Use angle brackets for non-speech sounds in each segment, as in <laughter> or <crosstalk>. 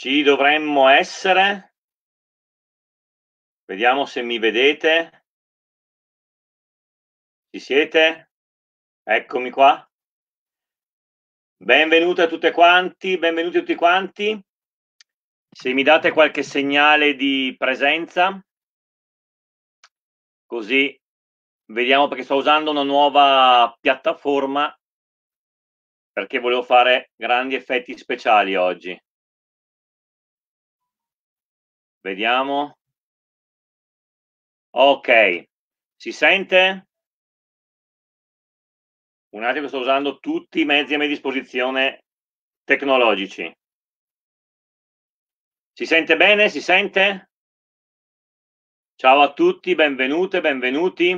Ci dovremmo essere. Vediamo se mi vedete. Ci siete? Eccomi qua. Benvenuti a tutte quanti, benvenuti a tutti quanti. Se mi date qualche segnale di presenza, così vediamo perché sto usando una nuova piattaforma perché volevo fare grandi effetti speciali oggi. Vediamo. Ok, si sente? Un attimo sto usando tutti i mezzi a mia disposizione tecnologici. Si sente bene? Si sente? Ciao a tutti, benvenute, benvenuti.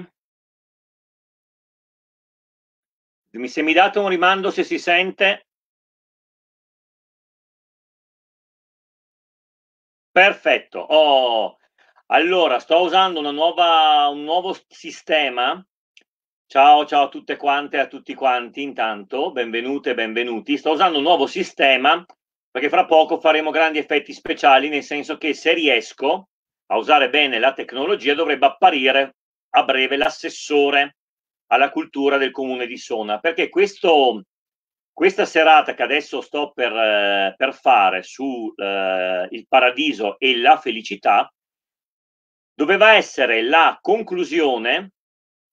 Se mi date un rimando se si sente, Perfetto. Oh, allora, sto usando nuova, un nuovo sistema. Ciao, ciao a tutte quante e a tutti quanti. Intanto, benvenute benvenuti. Sto usando un nuovo sistema perché fra poco faremo grandi effetti speciali, nel senso che se riesco a usare bene la tecnologia dovrebbe apparire a breve l'assessore alla cultura del comune di Sona, perché questo questa serata che adesso sto per, eh, per fare su eh, Il paradiso e la felicità doveva essere la conclusione.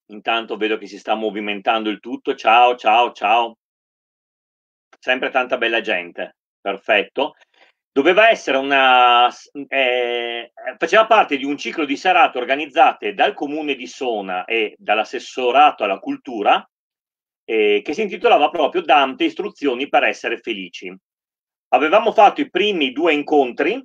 Intanto vedo che si sta movimentando il tutto. Ciao, ciao, ciao. Sempre tanta bella gente. Perfetto doveva essere una eh, faceva parte di un ciclo di serate organizzate dal comune di Sona e dall'assessorato alla cultura eh, che si intitolava proprio Dante istruzioni per essere felici. Avevamo fatto i primi due incontri,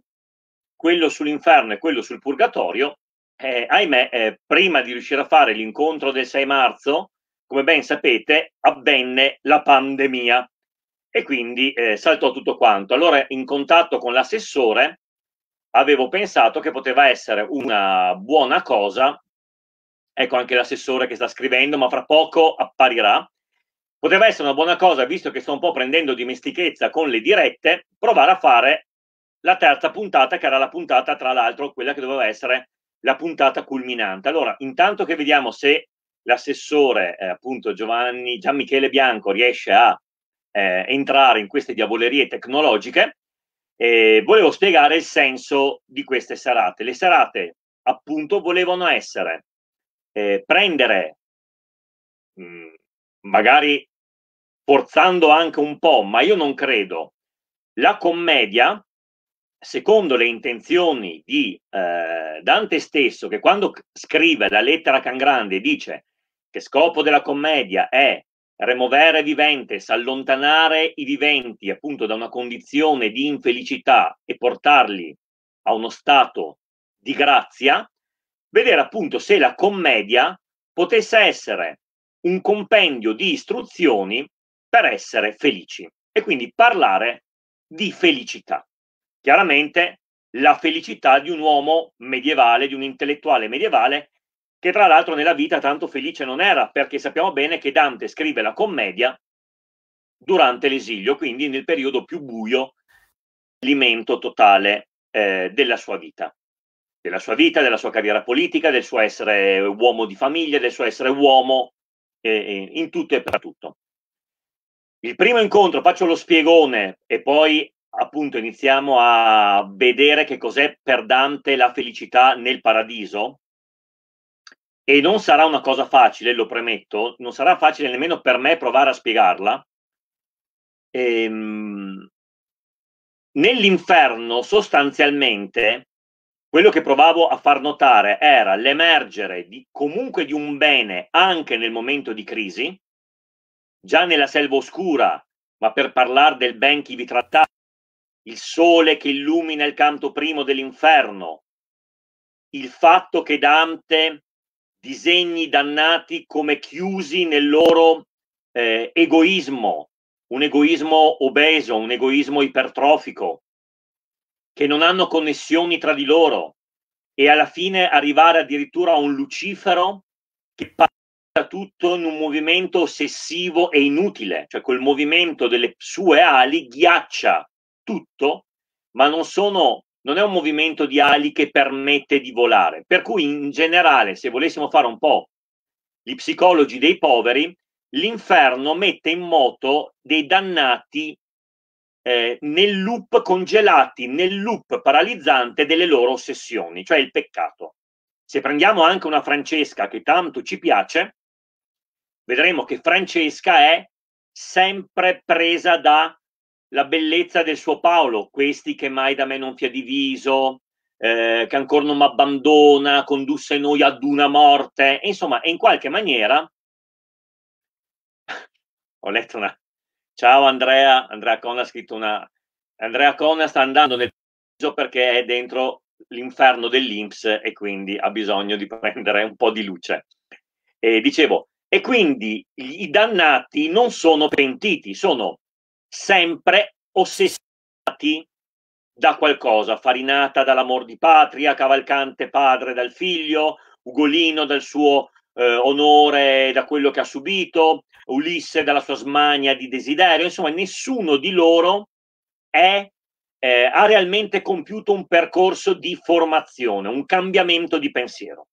quello sull'inferno e quello sul purgatorio. Eh, ahimè, eh, prima di riuscire a fare l'incontro del 6 marzo, come ben sapete, avvenne la pandemia e quindi eh, saltò tutto quanto. Allora, in contatto con l'assessore, avevo pensato che poteva essere una buona cosa. Ecco anche l'assessore che sta scrivendo, ma fra poco apparirà poteva essere una buona cosa, visto che sto un po' prendendo dimestichezza con le dirette, provare a fare la terza puntata, che era la puntata, tra l'altro, quella che doveva essere la puntata culminante. Allora, intanto che vediamo se l'assessore, eh, appunto Giovanni Michele Bianco, riesce a eh, entrare in queste diavolerie tecnologiche, eh, volevo spiegare il senso di queste serate. Le serate, appunto, volevano essere eh, prendere mh, mm, magari forzando anche un po', ma io non credo. La commedia, secondo le intenzioni di eh, Dante stesso, che quando scrive la lettera a Cangrande dice che scopo della commedia è removere viventes, allontanare i viventi appunto da una condizione di infelicità e portarli a uno stato di grazia, vedere appunto se la commedia potesse essere un compendio di istruzioni per essere felici e quindi parlare di felicità. Chiaramente la felicità di un uomo medievale, di un intellettuale medievale, che tra l'altro nella vita tanto felice non era, perché sappiamo bene che Dante scrive la commedia durante l'esilio, quindi nel periodo più buio, limento totale eh, della sua vita, della sua vita, della sua carriera politica, del suo essere uomo di famiglia, del suo essere uomo eh, eh in tutto e per tutto. Il primo incontro faccio lo spiegone e poi appunto iniziamo a vedere che cos'è per Dante la felicità nel paradiso. E non sarà una cosa facile, lo premetto, non sarà facile nemmeno per me provare a spiegarla. Ehm, nell'inferno sostanzialmente quello che provavo a far notare era l'emergere di, comunque di un bene anche nel momento di crisi già nella selva oscura, ma per parlare del ben chi vi tratta, il sole che illumina il canto primo dell'inferno, il fatto che Dante disegni dannati come chiusi nel loro eh, egoismo, un egoismo obeso, un egoismo ipertrofico, che non hanno connessioni tra di loro e alla fine arrivare addirittura a un Lucifero che parla tutto in un movimento ossessivo e inutile, cioè quel movimento delle sue ali ghiaccia tutto, ma non, sono, non è un movimento di ali che permette di volare. Per cui in generale, se volessimo fare un po' gli psicologi dei poveri, l'inferno mette in moto dei dannati eh, nel loop congelati, nel loop paralizzante delle loro ossessioni, cioè il peccato. Se prendiamo anche una Francesca che tanto ci piace, vedremo che Francesca è sempre presa dalla bellezza del suo Paolo, questi che mai da me non fia diviso, eh, che ancora non mi abbandona, condusse noi ad una morte, e insomma, in qualche maniera <laughs> ho letto una ciao Andrea, Andrea Cona ha scritto una Andrea Cona sta andando nel paradiso perché è dentro l'inferno dell'Inps e quindi ha bisogno di prendere un po' di luce. E dicevo, e quindi i dannati non sono pentiti, sono sempre ossessionati da qualcosa, farinata dall'amor di patria, cavalcante padre dal figlio, Ugolino dal suo eh, onore, da quello che ha subito, Ulisse dalla sua smania di desiderio, insomma nessuno di loro è, eh, ha realmente compiuto un percorso di formazione, un cambiamento di pensiero.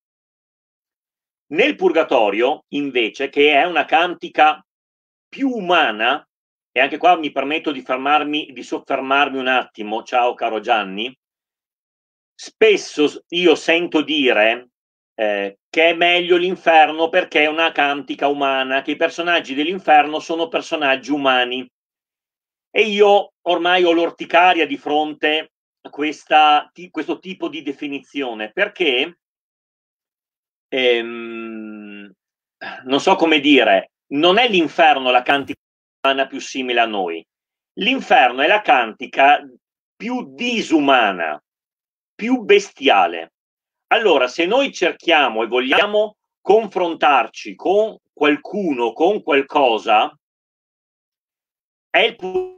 Nel purgatorio, invece, che è una cantica più umana, e anche qua mi permetto di, fermarmi, di soffermarmi un attimo, ciao caro Gianni, spesso io sento dire eh, che è meglio l'inferno perché è una cantica umana, che i personaggi dell'inferno sono personaggi umani. E io ormai ho l'orticaria di fronte a questa, questo tipo di definizione, perché ehm, non so come dire, non è l'inferno la cantica umana più simile a noi. L'inferno è la cantica più disumana, più bestiale. Allora, se noi cerchiamo e vogliamo confrontarci con qualcuno, con qualcosa, è il purgatorio,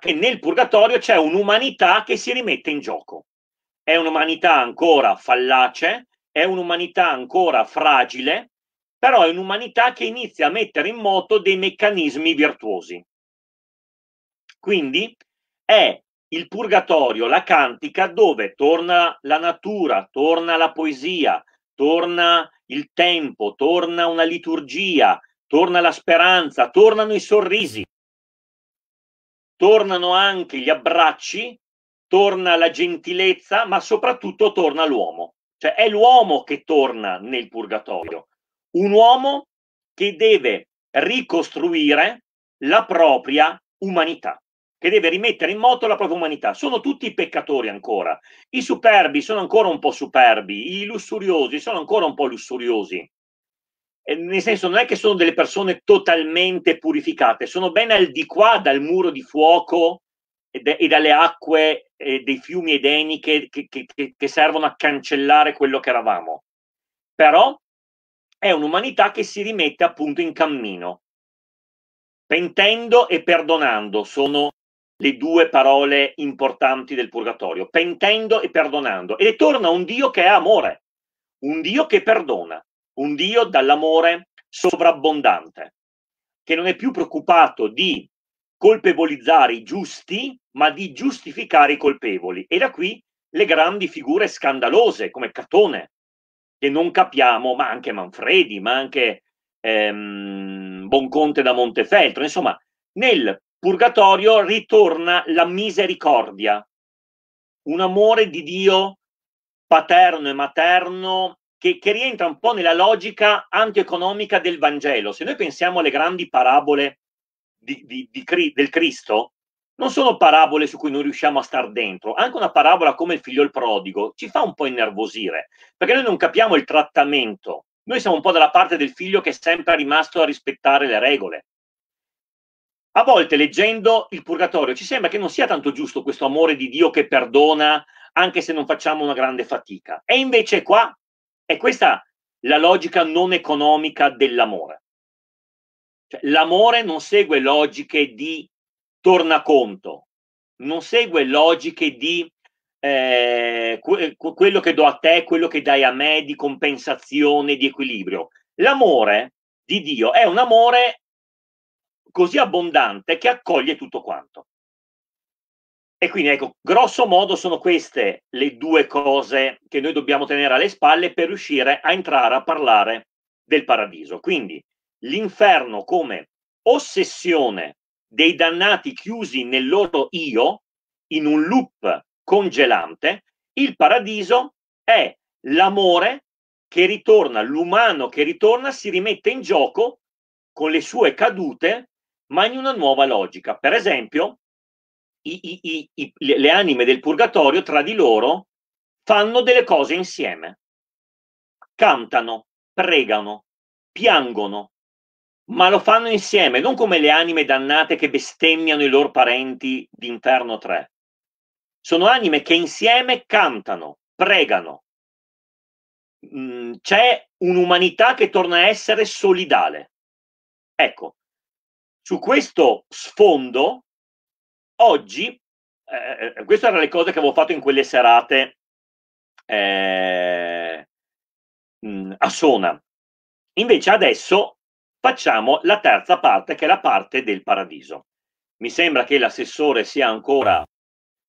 che nel purgatorio c'è un'umanità che si rimette in gioco è un'umanità ancora fallace, è un'umanità ancora fragile, però è un'umanità che inizia a mettere in moto dei meccanismi virtuosi. Quindi è il purgatorio, la cantica, dove torna la natura, torna la poesia, torna il tempo, torna una liturgia, torna la speranza, tornano i sorrisi, tornano anche gli abbracci torna la gentilezza, ma soprattutto torna l'uomo. Cioè è l'uomo che torna nel purgatorio, un uomo che deve ricostruire la propria umanità, che deve rimettere in moto la propria umanità. Sono tutti peccatori ancora, i superbi sono ancora un po' superbi, i lussuriosi sono ancora un po' lussuriosi. nel senso non è che sono delle persone totalmente purificate, sono ben al di qua dal muro di fuoco e dalle acque eh, dei fiumi edeniche che, che, che, servono a cancellare quello che eravamo. Però è un'umanità che si rimette appunto in cammino. Pentendo e perdonando sono le due parole importanti del purgatorio. Pentendo e perdonando. E torna un Dio che è amore, un Dio che perdona, un Dio dall'amore sovrabbondante, che non è più preoccupato di colpevolizzare i giusti, ma di giustificare i colpevoli. E da qui le grandi figure scandalose come Catone, che non capiamo, ma anche Manfredi, ma anche ehm, Bonconte da Montefeltro. Insomma, nel purgatorio ritorna la misericordia, un amore di Dio paterno e materno che, che rientra un po' nella logica antieconomica del Vangelo. Se noi pensiamo alle grandi parabole di, di, di, del Cristo non sono parabole su cui non riusciamo a star dentro, anche una parabola come il figlio il prodigo ci fa un po' innervosire, perché noi non capiamo il trattamento, noi siamo un po' dalla parte del figlio che è sempre rimasto a rispettare le regole. A volte leggendo il purgatorio ci sembra che non sia tanto giusto questo amore di Dio che perdona anche se non facciamo una grande fatica. E invece qua è questa la logica non economica dell'amore. Cioè, l'amore non segue logiche di tornaconto, non segue logiche di eh, eh quello che do a te, quello che dai a me, di compensazione, di equilibrio. L'amore di Dio è un amore così abbondante che accoglie tutto quanto. E quindi ecco, grosso modo sono queste le due cose che noi dobbiamo tenere alle spalle per riuscire a entrare a parlare del paradiso. Quindi l'inferno come ossessione dei dannati chiusi nel loro io, in un loop congelante, il paradiso è l'amore che ritorna, l'umano che ritorna si rimette in gioco con le sue cadute, ma in una nuova logica. Per esempio, i, i, i, le anime del purgatorio tra di loro fanno delle cose insieme, cantano, pregano, piangono, ma lo fanno insieme, non come le anime dannate che bestemmiano i loro parenti d'Inferno Inferno 3. Sono anime che insieme cantano, pregano. Mm, c'è un'umanità che torna a essere solidale. Ecco, su questo sfondo, oggi, eh, eh queste erano le cose che avevo fatto in quelle serate eh, mm, a Sona. Invece adesso facciamo la terza parte, che è la parte del paradiso. Mi sembra che l'assessore sia ancora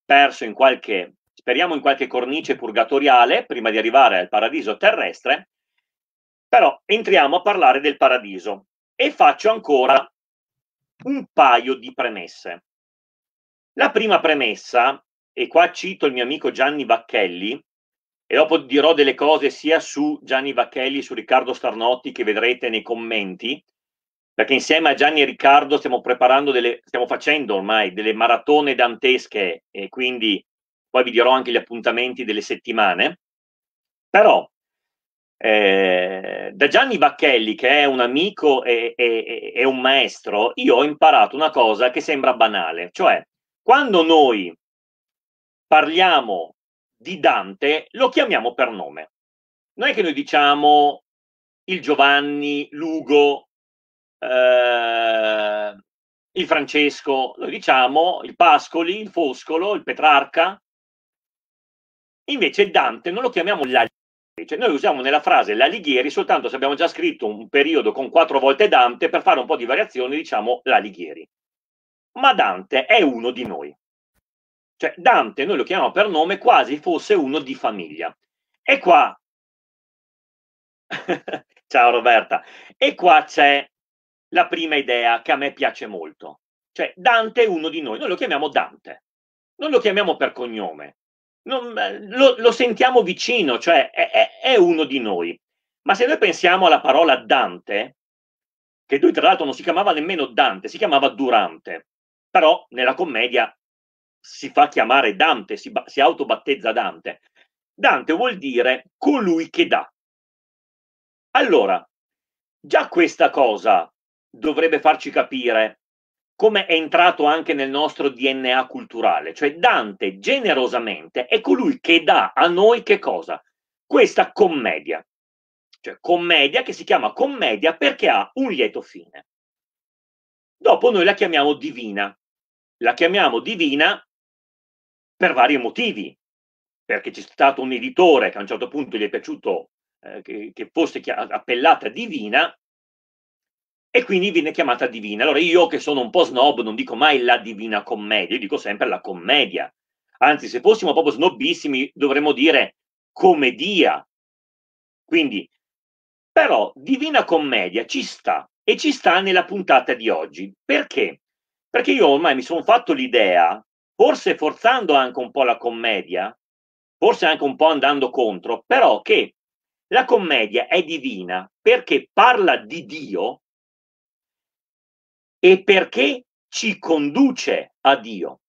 perso in qualche, speriamo in qualche cornice purgatoriale, prima di arrivare al paradiso terrestre, però entriamo a parlare del paradiso e faccio ancora un paio di premesse. La prima premessa, e qua cito il mio amico Gianni Bacchelli, e dopo dirò delle cose sia su Gianni Vacchelli, su Riccardo Starnotti che vedrete nei commenti, perché insieme a Gianni e Riccardo stiamo preparando delle, stiamo facendo ormai delle maratone dantesche e quindi poi vi dirò anche gli appuntamenti delle settimane. Però eh, da Gianni Bacchelli, che è un amico e, e, e, un maestro, io ho imparato una cosa che sembra banale, cioè quando noi parliamo di Dante lo chiamiamo per nome. Non è che noi diciamo il Giovanni, Lugo, eh, il Francesco, noi diciamo il Pascoli, il Foscolo, il Petrarca. Invece Dante non lo chiamiamo l'Alighieri, cioè noi usiamo nella frase l'Alighieri soltanto se abbiamo già scritto un periodo con quattro volte Dante per fare un po' di variazioni diciamo l'Alighieri. Ma Dante è uno di noi. Cioè Dante noi lo chiamiamo per nome quasi fosse uno di famiglia. E qua, <laughs> ciao Roberta, e qua c'è la prima idea che a me piace molto. Cioè Dante è uno di noi, noi lo chiamiamo Dante, non lo chiamiamo per cognome, non, eh, lo, lo, sentiamo vicino, cioè è, è, è uno di noi. Ma se noi pensiamo alla parola Dante, che lui tra l'altro non si chiamava nemmeno Dante, si chiamava Durante, però nella commedia si fa chiamare Dante, si, si autobattezza Dante. Dante vuol dire colui che dà. Allora, già questa cosa dovrebbe farci capire come è entrato anche nel nostro DNA culturale, cioè Dante generosamente è colui che dà a noi che cosa? Questa commedia, cioè commedia che si chiama commedia perché ha un lieto fine. Dopo noi la chiamiamo divina, la chiamiamo divina per vari motivi, perché c'è stato un editore che a un certo punto gli è piaciuto eh, che, che, fosse appellata divina e quindi viene chiamata divina. Allora io che sono un po' snob non dico mai la divina commedia, io dico sempre la commedia. Anzi, se fossimo proprio snobbissimi dovremmo dire commedia. Quindi, però, divina commedia ci sta e ci sta nella puntata di oggi. Perché? Perché io ormai mi sono fatto l'idea forse forzando anche un po' la commedia, forse anche un po' andando contro, però che la commedia è divina perché parla di Dio e perché ci conduce a Dio.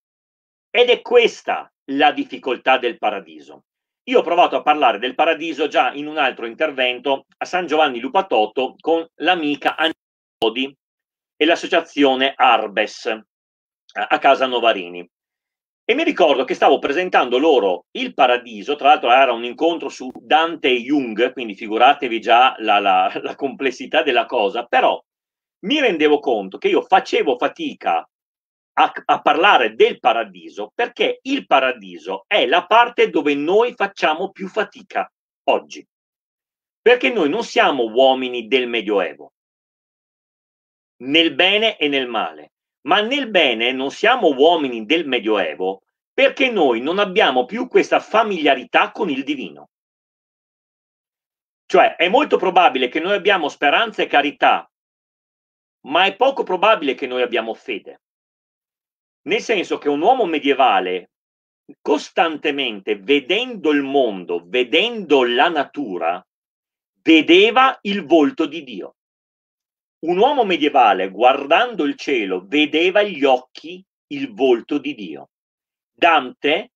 Ed è questa la difficoltà del paradiso. Io ho provato a parlare del paradiso già in un altro intervento a San Giovanni Lupatotto con l'amica Anni e l'associazione Arbes a casa Novarini. E mi ricordo che stavo presentando loro Il Paradiso, tra l'altro era un incontro su Dante e Jung, quindi figuratevi già la, la, la complessità della cosa, però mi rendevo conto che io facevo fatica a, a, parlare del paradiso perché il paradiso è la parte dove noi facciamo più fatica oggi, perché noi non siamo uomini del Medioevo, nel bene e nel male ma nel bene non siamo uomini del Medioevo perché noi non abbiamo più questa familiarità con il divino. Cioè è molto probabile che noi abbiamo speranza e carità, ma è poco probabile che noi abbiamo fede. Nel senso che un uomo medievale, costantemente vedendo il mondo, vedendo la natura, vedeva il volto di Dio. Un uomo medievale, guardando il cielo, vedeva gli occhi, il volto di Dio. Dante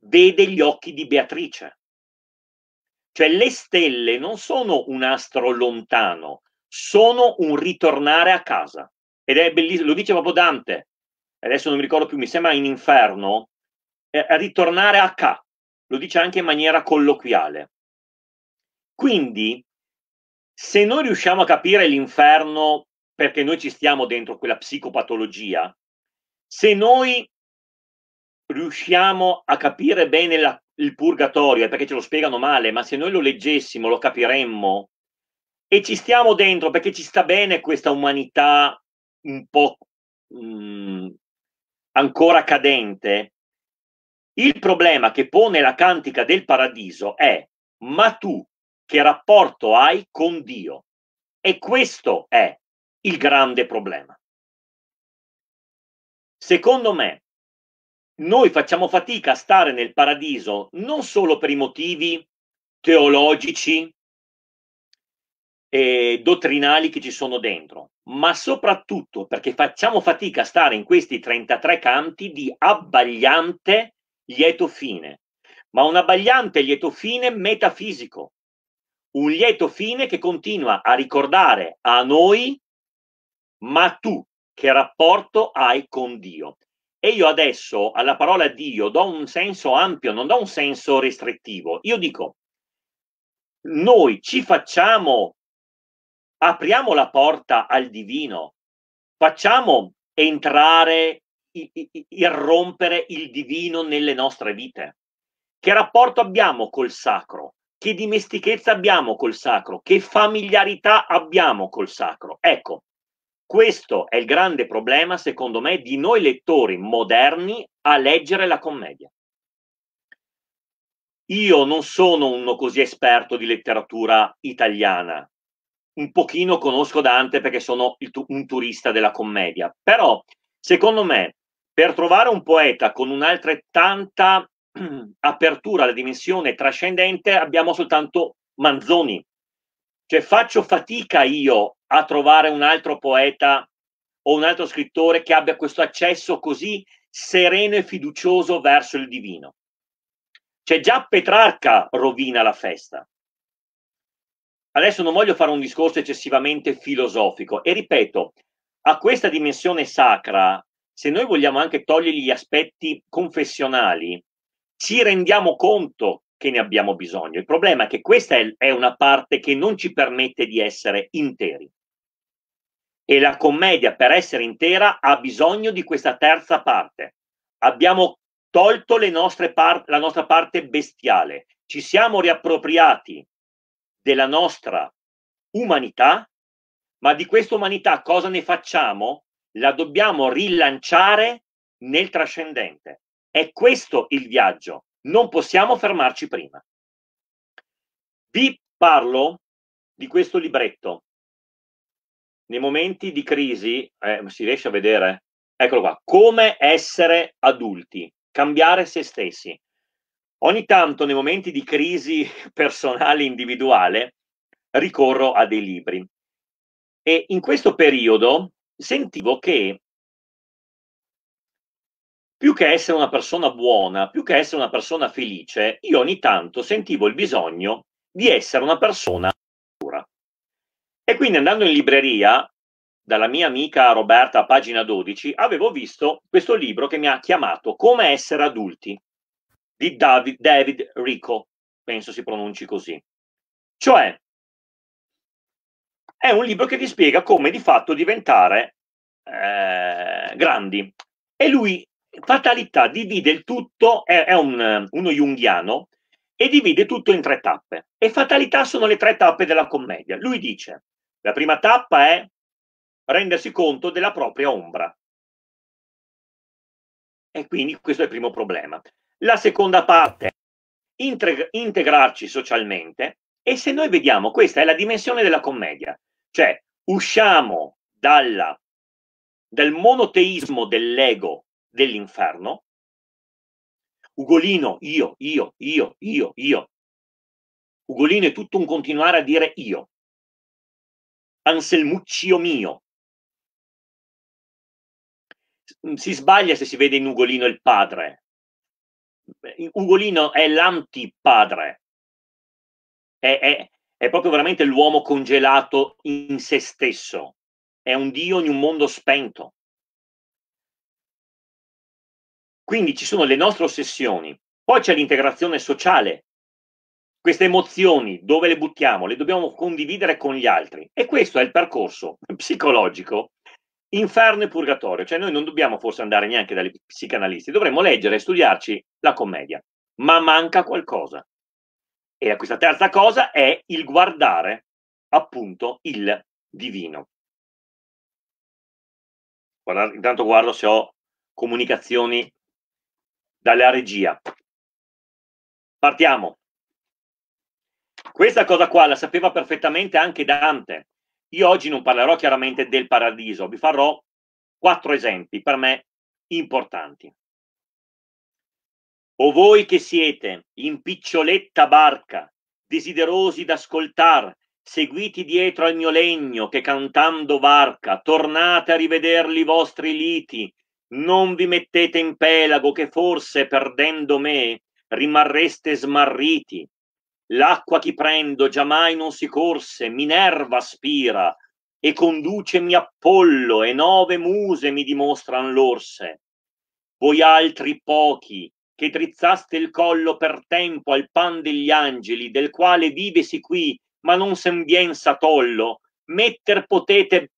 vede gli occhi di Beatrice. Cioè le stelle non sono un astro lontano, sono un ritornare a casa. Ed è bellissimo, lo dice proprio Dante, adesso non mi ricordo più, mi sembra in inferno, eh, ritornare a casa. Lo dice anche in maniera colloquiale. Quindi se noi riusciamo a capire l'inferno perché noi ci stiamo dentro quella psicopatologia, se noi riusciamo a capire bene la, il purgatorio, perché ce lo spiegano male, ma se noi lo leggessimo lo capiremmo e ci stiamo dentro perché ci sta bene questa umanità un po' mh, mm, ancora cadente, il problema che pone la cantica del paradiso è ma tu che rapporto hai con Dio. E questo è il grande problema. Secondo me, noi facciamo fatica a stare nel paradiso non solo per i motivi teologici e dottrinali che ci sono dentro, ma soprattutto perché facciamo fatica a stare in questi 33 canti di abbagliante lieto fine, ma un abbagliante lieto fine metafisico, un lieto fine che continua a ricordare a noi, ma tu che rapporto hai con Dio? E io adesso alla parola Dio do un senso ampio, non do un senso restrittivo. Io dico, noi ci facciamo, apriamo la porta al divino, facciamo entrare, irrompere il divino nelle nostre vite. Che rapporto abbiamo col sacro? che dimestichezza abbiamo col sacro, che familiarità abbiamo col sacro. Ecco, questo è il grande problema, secondo me, di noi lettori moderni a leggere la commedia. Io non sono uno così esperto di letteratura italiana, un pochino conosco Dante perché sono tu- un turista della commedia, però secondo me per trovare un poeta con un'altrettanta apertura alla dimensione trascendente abbiamo soltanto Manzoni. Cioè faccio fatica io a trovare un altro poeta o un altro scrittore che abbia questo accesso così sereno e fiducioso verso il divino. Cioè già Petrarca rovina la festa. Adesso non voglio fare un discorso eccessivamente filosofico e ripeto, a questa dimensione sacra, se noi vogliamo anche togliere gli aspetti confessionali, ci rendiamo conto che ne abbiamo bisogno. Il problema è che questa è, una parte che non ci permette di essere interi. E la commedia, per essere intera, ha bisogno di questa terza parte. Abbiamo tolto part- la nostra parte bestiale, ci siamo riappropriati della nostra umanità, ma di questa umanità cosa ne facciamo? La dobbiamo rilanciare nel trascendente. È questo il viaggio, non possiamo fermarci prima. Vi parlo di questo libretto. Nei momenti di crisi, eh, si riesce a vedere? Eccolo qua, come essere adulti, cambiare se stessi. Ogni tanto nei momenti di crisi <laughs> personale individuale ricorro a dei libri. E in questo periodo sentivo che più che essere una persona buona, più che essere una persona felice, io ogni tanto sentivo il bisogno di essere una persona pura. E quindi andando in libreria, dalla mia amica Roberta a pagina 12, avevo visto questo libro che mi ha chiamato Come essere adulti, di David, David Rico, penso si pronunci così. Cioè, è un libro che ti spiega come di fatto diventare eh, grandi. E lui Fatalità divide il tutto, è, è un, uno junghiano, e divide tutto in tre tappe. E fatalità sono le tre tappe della commedia. Lui dice, la prima tappa è rendersi conto della propria ombra. E quindi questo è il primo problema. La seconda parte, è integrarci socialmente. E se noi vediamo, questa è la dimensione della commedia. Cioè, usciamo dalla, dal monoteismo dell'ego dell'inferno. Ugolino, io, io, io, io, io. Ugolino è tutto un continuare a dire io. Anselmuccio mio. Mm, si sbaglia se si vede in Ugolino il padre. Ugolino è l'antipadre. È, è, è proprio veramente l'uomo congelato in se stesso. È un Dio in un mondo spento. Quindi ci sono le nostre ossessioni, poi c'è l'integrazione sociale. Queste emozioni dove le buttiamo? Le dobbiamo condividere con gli altri. E questo è il percorso <laughs> psicologico inferno e purgatorio. Cioè noi non dobbiamo forse andare neanche dagli psicanalisti, dovremmo leggere e studiarci la commedia. Ma manca qualcosa. E questa terza cosa è il guardare appunto il divino. Guarda, intanto guardo se ho comunicazioni dalla regia. Partiamo. Questa cosa qua la sapeva perfettamente anche Dante. Io oggi non parlerò chiaramente del paradiso, vi farò quattro esempi per me importanti. O voi che siete in piccioletta barca, desiderosi d'ascoltar, seguiti dietro al mio legno che cantando varca, tornate a rivederli i vostri liti, non vi mettete in pelago che forse perdendo me rimarreste smarriti. L'acqua che prendo giammai non si corse, Minerva spira e conducemi Apollo e nove muse mi dimostran l'orse. Voi altri pochi che drizzaste il collo per tempo al pan degli angeli, del quale vivesi qui, ma non sembienza tollo, metter potete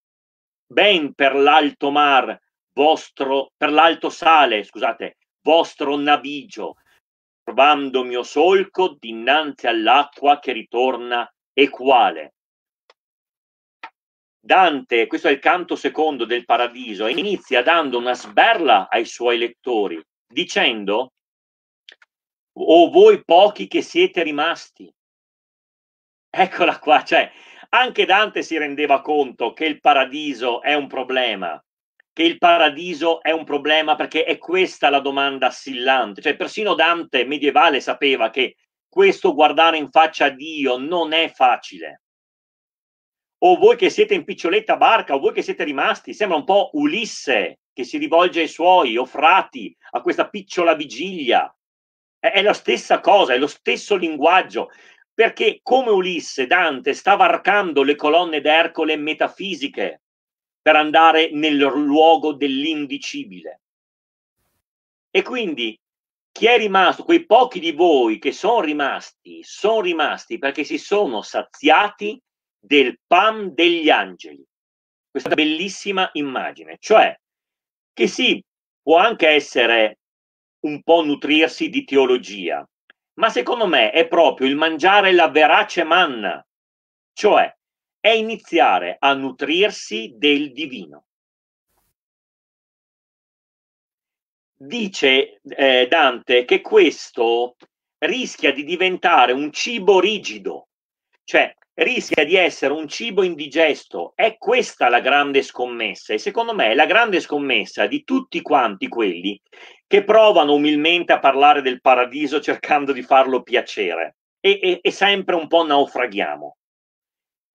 ben per l'alto mar vostro, per l'alto sale, scusate, vostro navigio, trovando mio solco dinanzi all'acqua che ritorna e quale. Dante, questo è il canto secondo del paradiso, inizia dando una sberla ai suoi lettori, dicendo, o voi pochi che siete rimasti. Eccola qua, cioè, anche Dante si rendeva conto che il paradiso è un problema, che il paradiso è un problema perché è questa la domanda assillante. Cioè, persino Dante medievale sapeva che questo guardare in faccia a Dio non è facile. O voi che siete in piccioletta barca, o voi che siete rimasti, sembra un po' Ulisse che si rivolge ai suoi, o frati, a questa picciola vigilia. È, è la stessa cosa, è lo stesso linguaggio, perché come Ulisse, Dante stava varcando le colonne d'Ercole metafisiche per andare nel luogo dell'indicibile. E quindi chi è rimasto, quei pochi di voi che sono rimasti, sono rimasti perché si sono saziati del pan degli angeli. Questa bellissima immagine, cioè che sì, può anche essere un po' nutrirsi di teologia, ma secondo me è proprio il mangiare la verace manna, cioè è iniziare a nutrirsi del divino. Dice eh, Dante che questo rischia di diventare un cibo rigido, cioè rischia di essere un cibo indigesto. È questa la grande scommessa e secondo me è la grande scommessa di tutti quanti quelli che provano umilmente a parlare del paradiso cercando di farlo piacere e, e, e sempre un po' naufraghiamo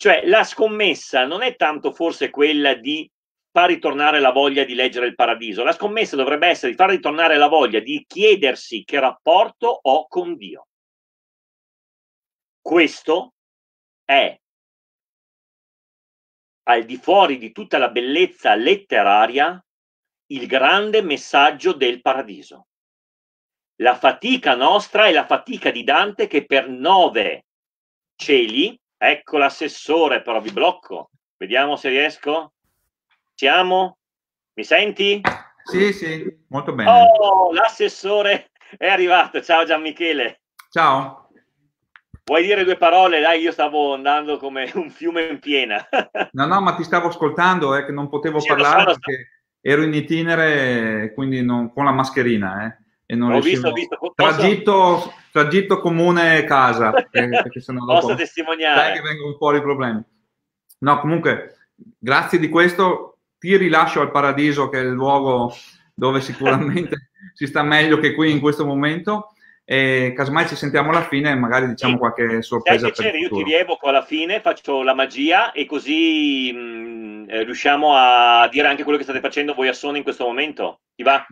cioè la scommessa non è tanto forse quella di far ritornare la voglia di leggere il paradiso, la scommessa dovrebbe essere di far ritornare la voglia di chiedersi che rapporto ho con Dio. Questo è al di fuori di tutta la bellezza letteraria il grande messaggio del paradiso. La fatica nostra è la fatica di Dante che per nove cieli Ecco l'assessore, però vi blocco. Vediamo se riesco. Siamo? Mi senti? Sì, sì, molto bene. Oh, l'assessore è arrivato. Ciao Gianmichele. Ciao. Vuoi dire due parole? Dai, io stavo andando come un fiume in piena. <laughs> no, no, ma ti stavo ascoltando, eh, che non potevo sì, parlare so, perché so. ero in itinere, quindi non, con la mascherina. Eh e non ho riuscivo... visto, ho visto. Tragitto, posso... tragitto comune casa, <laughs> perché sennò dopo... Posso testimoniare. Sai che vengono fuori i problemi. No, comunque, grazie di questo, ti rilascio al paradiso che è il luogo dove sicuramente <laughs> si sta meglio che qui in questo momento. E casomai ci sentiamo alla fine e magari diciamo sì. qualche sorpresa. Dai, piacere, io ti rievoco alla fine, faccio la magia e così mh, mm, eh, riusciamo a dire anche quello che state facendo voi a Sony in questo momento. Ti va?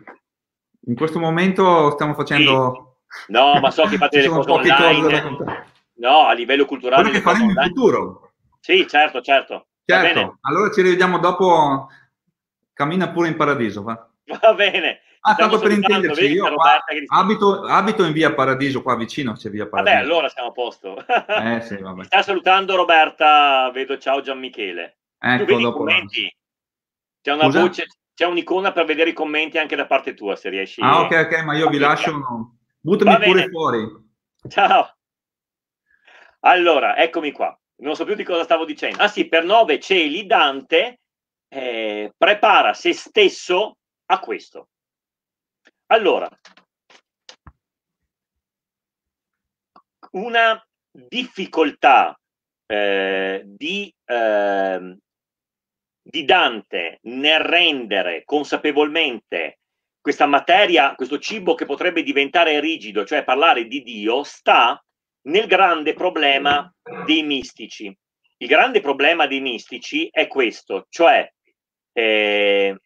In questo momento stiamo facendo... Sì. No, ma so che fate delle cose online. Cose no, a livello culturale. Quello che faremo in futuro. Sì, certo, certo. Certo, allora ci rivediamo dopo. Cammina pure in paradiso, va. Va bene. Ah, diciamo tanto per intenderci, io qua, abito, abito, in via Paradiso, qua vicino c'è via Paradiso. Vabbè, allora siamo a posto. Eh, sì, <laughs> vabbè. Mi sta salutando Roberta, vedo ciao Gian Michele. Ecco, tu vedi dopo commenti? C'è una Scusa? voce, c'è un'icona per vedere i commenti anche da parte tua, se riesci. Ah, ok, ok, ma io vi lascio. No. Buttami pure fuori. Ciao. Allora, eccomi qua. Non so più di cosa stavo dicendo. Ah sì, per nove cieli Dante eh, prepara se stesso a questo. Allora, una difficoltà eh, di eh, di Dante nel rendere consapevolmente questa materia, questo cibo che potrebbe diventare rigido, cioè parlare di Dio, sta nel grande problema dei mistici. Il grande problema dei mistici è questo, cioè eh,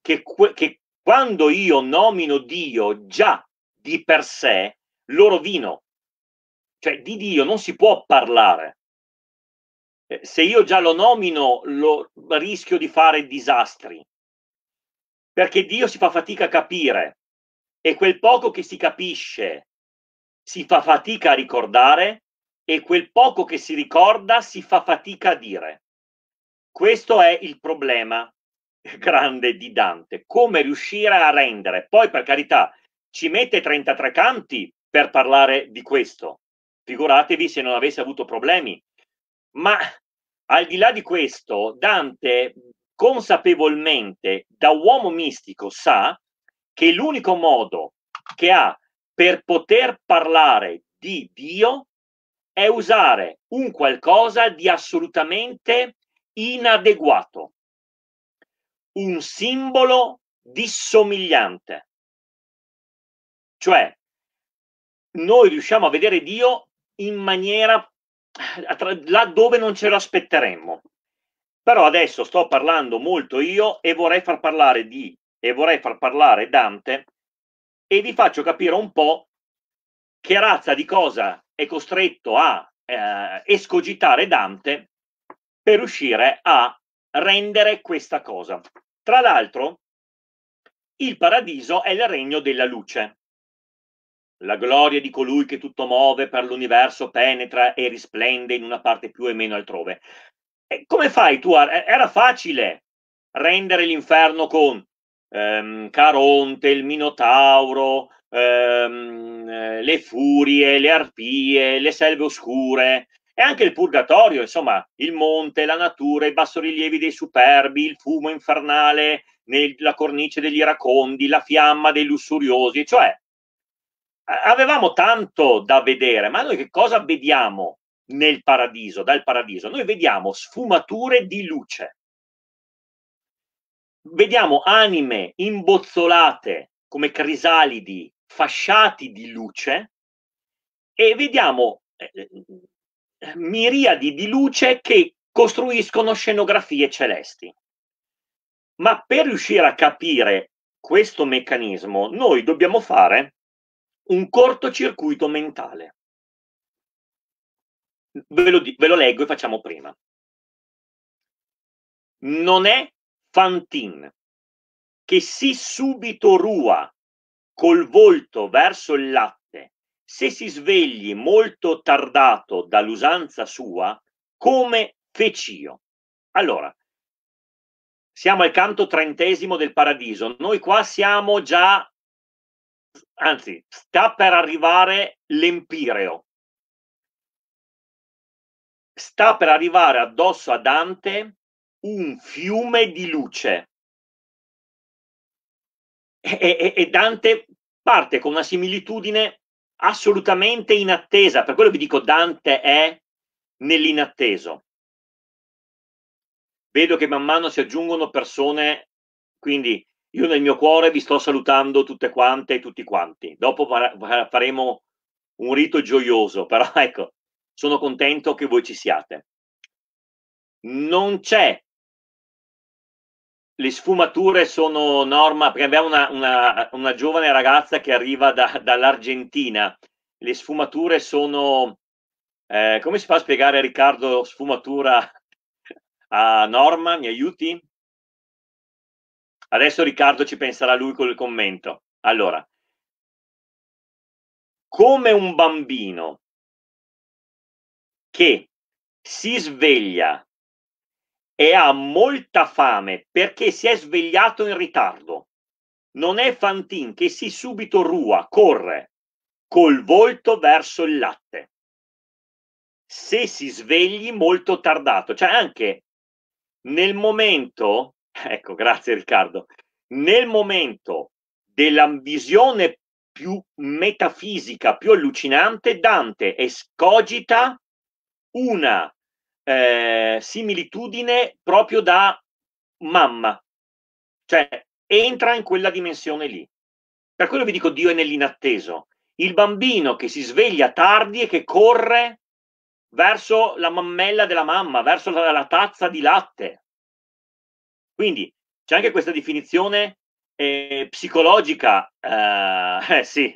che, che quando io nomino Dio già di per sé, loro vino, cioè di Dio non si può parlare. Eh, se io già lo nomino, lo rischio di fare disastri, perché Dio si fa fatica a capire e quel poco che si capisce si fa fatica a ricordare e quel poco che si ricorda si fa fatica a dire. Questo è il problema <laughs> grande di Dante, come riuscire a rendere. Poi, per carità, ci mette 33 canti per parlare di questo. Figuratevi se non avesse avuto problemi. Ma al di là di questo, Dante consapevolmente, da uomo mistico, sa che l'unico modo che ha per poter parlare di Dio è usare un qualcosa di assolutamente inadeguato, un simbolo dissomigliante. Cioè, noi riusciamo a vedere Dio in maniera là dove non ce lo aspetteremmo. Però adesso sto parlando molto io e vorrei far parlare di e vorrei far parlare Dante e vi faccio capire un po' che razza di cosa è costretto a eh, escogitare Dante per riuscire a rendere questa cosa. Tra l'altro, il paradiso è il regno della luce. La gloria di colui che tutto muove per l'universo penetra e risplende in una parte più e meno altrove. E come fai tu? A... Eh, era facile rendere l'inferno con ehm, Caronte, il Minotauro, ehm, eh, le furie, le arpie, le selve oscure e anche il purgatorio, insomma, il monte, la natura, i bassorilievi dei superbi, il fumo infernale nella cornice degli iracondi, la fiamma dei lussuriosi, cioè avevamo tanto da vedere, ma noi che cosa vediamo nel paradiso, dal paradiso? Noi vediamo sfumature di luce. Vediamo anime imbozzolate come crisalidi, fasciati di luce e vediamo eh, eh, mm, miriadi di luce che costruiscono scenografie celesti. Ma per riuscire a capire questo meccanismo, noi dobbiamo fare un cortocircuito mentale. Ve lo, ve lo leggo e facciamo prima. Non è Fantin che si subito rua col volto verso il latte, se si svegli molto tardato dall'usanza sua, come fec'io. Allora, siamo al canto trentesimo del paradiso, noi qua siamo già anzi, sta per arrivare l'Empireo. Sta per arrivare addosso a Dante un fiume di luce. E, e, e Dante parte con una similitudine assolutamente inattesa. Per quello vi dico Dante è nell'inatteso. Vedo che man mano si aggiungono persone, quindi io nel mio cuore vi sto salutando tutte quante e tutti quanti. Dopo faremo un rito gioioso, <laughs> però ecco, sono contento che voi ci siate. Non c'è. Le sfumature sono norma, perché abbiamo una, una, una giovane ragazza che arriva da, dall'Argentina. Le sfumature sono... Eh, come si fa a spiegare, Riccardo, sfumatura <laughs> a norma? Mi aiuti? Adesso Riccardo ci penserà lui con il commento. Allora, come un bambino che si sveglia e ha molta fame perché si è svegliato in ritardo. Non è Fantin che si subito rua, corre col volto verso il latte. Se si svegli molto tardato, cioè anche nel momento <laughs> Ecco, grazie Riccardo. Nel momento della visione più metafisica, più allucinante, Dante escogita una eh, similitudine proprio da mamma, cioè entra in quella dimensione lì. Per quello vi dico Dio è nell'inatteso. Il bambino che si sveglia tardi e che corre verso la mammella della mamma, verso la, la tazza di latte. Quindi c'è anche questa definizione eh, psicologica, eh, <laughs> eh sì,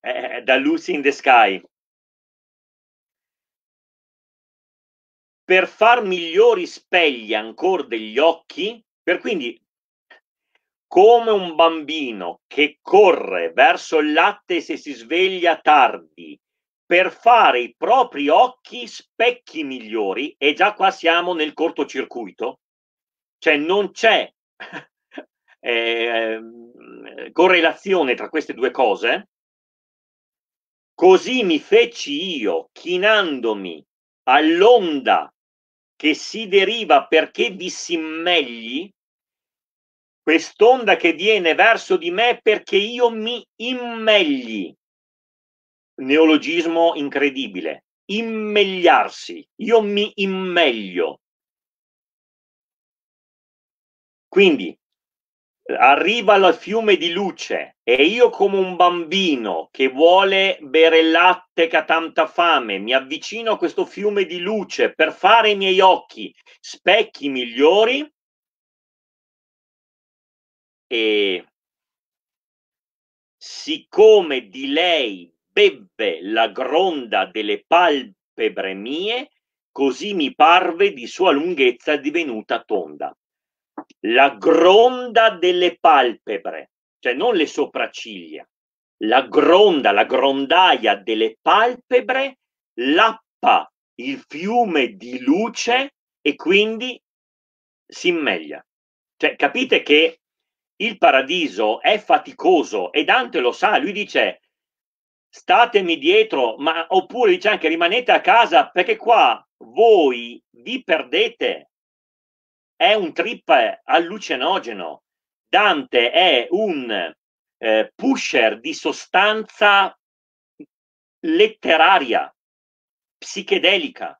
eh, da Lucy in the Sky. Per far migliori spegli ancora degli occhi, per quindi come un bambino che corre verso il latte se si sveglia tardi per fare i propri occhi specchi migliori, e già qua siamo nel cortocircuito, cioè non c'è <laughs> eh, ehm, correlazione tra queste due cose. Così mi feci io, chinandomi all'onda che si deriva perché vi si immegli, quest'onda che viene verso di me perché io mi immegli. Neologismo incredibile. Immegliarsi. Io mi immeglio. Quindi arriva al fiume di luce e io come un bambino che vuole bere latte che ha tanta fame, mi avvicino a questo fiume di luce per fare i miei occhi specchi migliori e siccome di lei bebbe la gronda delle palpebre mie, così mi parve di sua lunghezza divenuta tonda la gronda delle palpebre, cioè non le sopracciglia, la gronda, la grondaia delle palpebre lappa il fiume di luce e quindi si immeglia. Cioè, capite che il paradiso è faticoso e Dante lo sa, lui dice statemi dietro, ma oppure dice anche rimanete a casa perché qua voi vi perdete è un trip eh, allucinogeno. Dante è un eh, pusher di sostanza letteraria, psichedelica.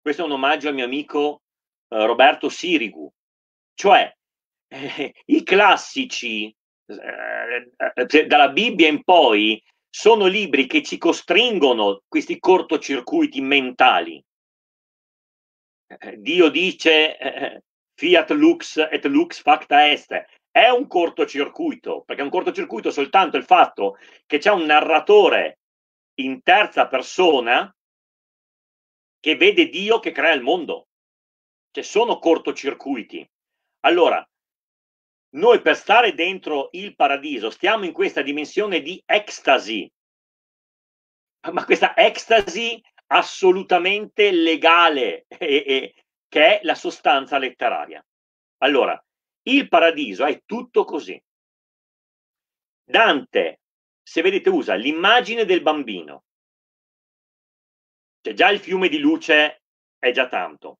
Questo è un omaggio al mio amico eh, Roberto Sirigu. Cioè, eh, i classici eh, eh, dalla Bibbia in poi sono libri che ci costringono questi cortocircuiti mentali. Dio dice Fiat Lux et Lux Facta Est. È un cortocircuito, perché è un cortocircuito soltanto il fatto che c'è un narratore in terza persona che vede Dio che crea il mondo. Cioè sono cortocircuiti. Allora, noi per stare dentro il paradiso stiamo in questa dimensione di ecstasy, ma questa ecstasy assolutamente legale e, e, che è la sostanza letteraria. Allora, il paradiso è tutto così. Dante, se vedete, usa l'immagine del bambino. Cioè già il fiume di luce è già tanto.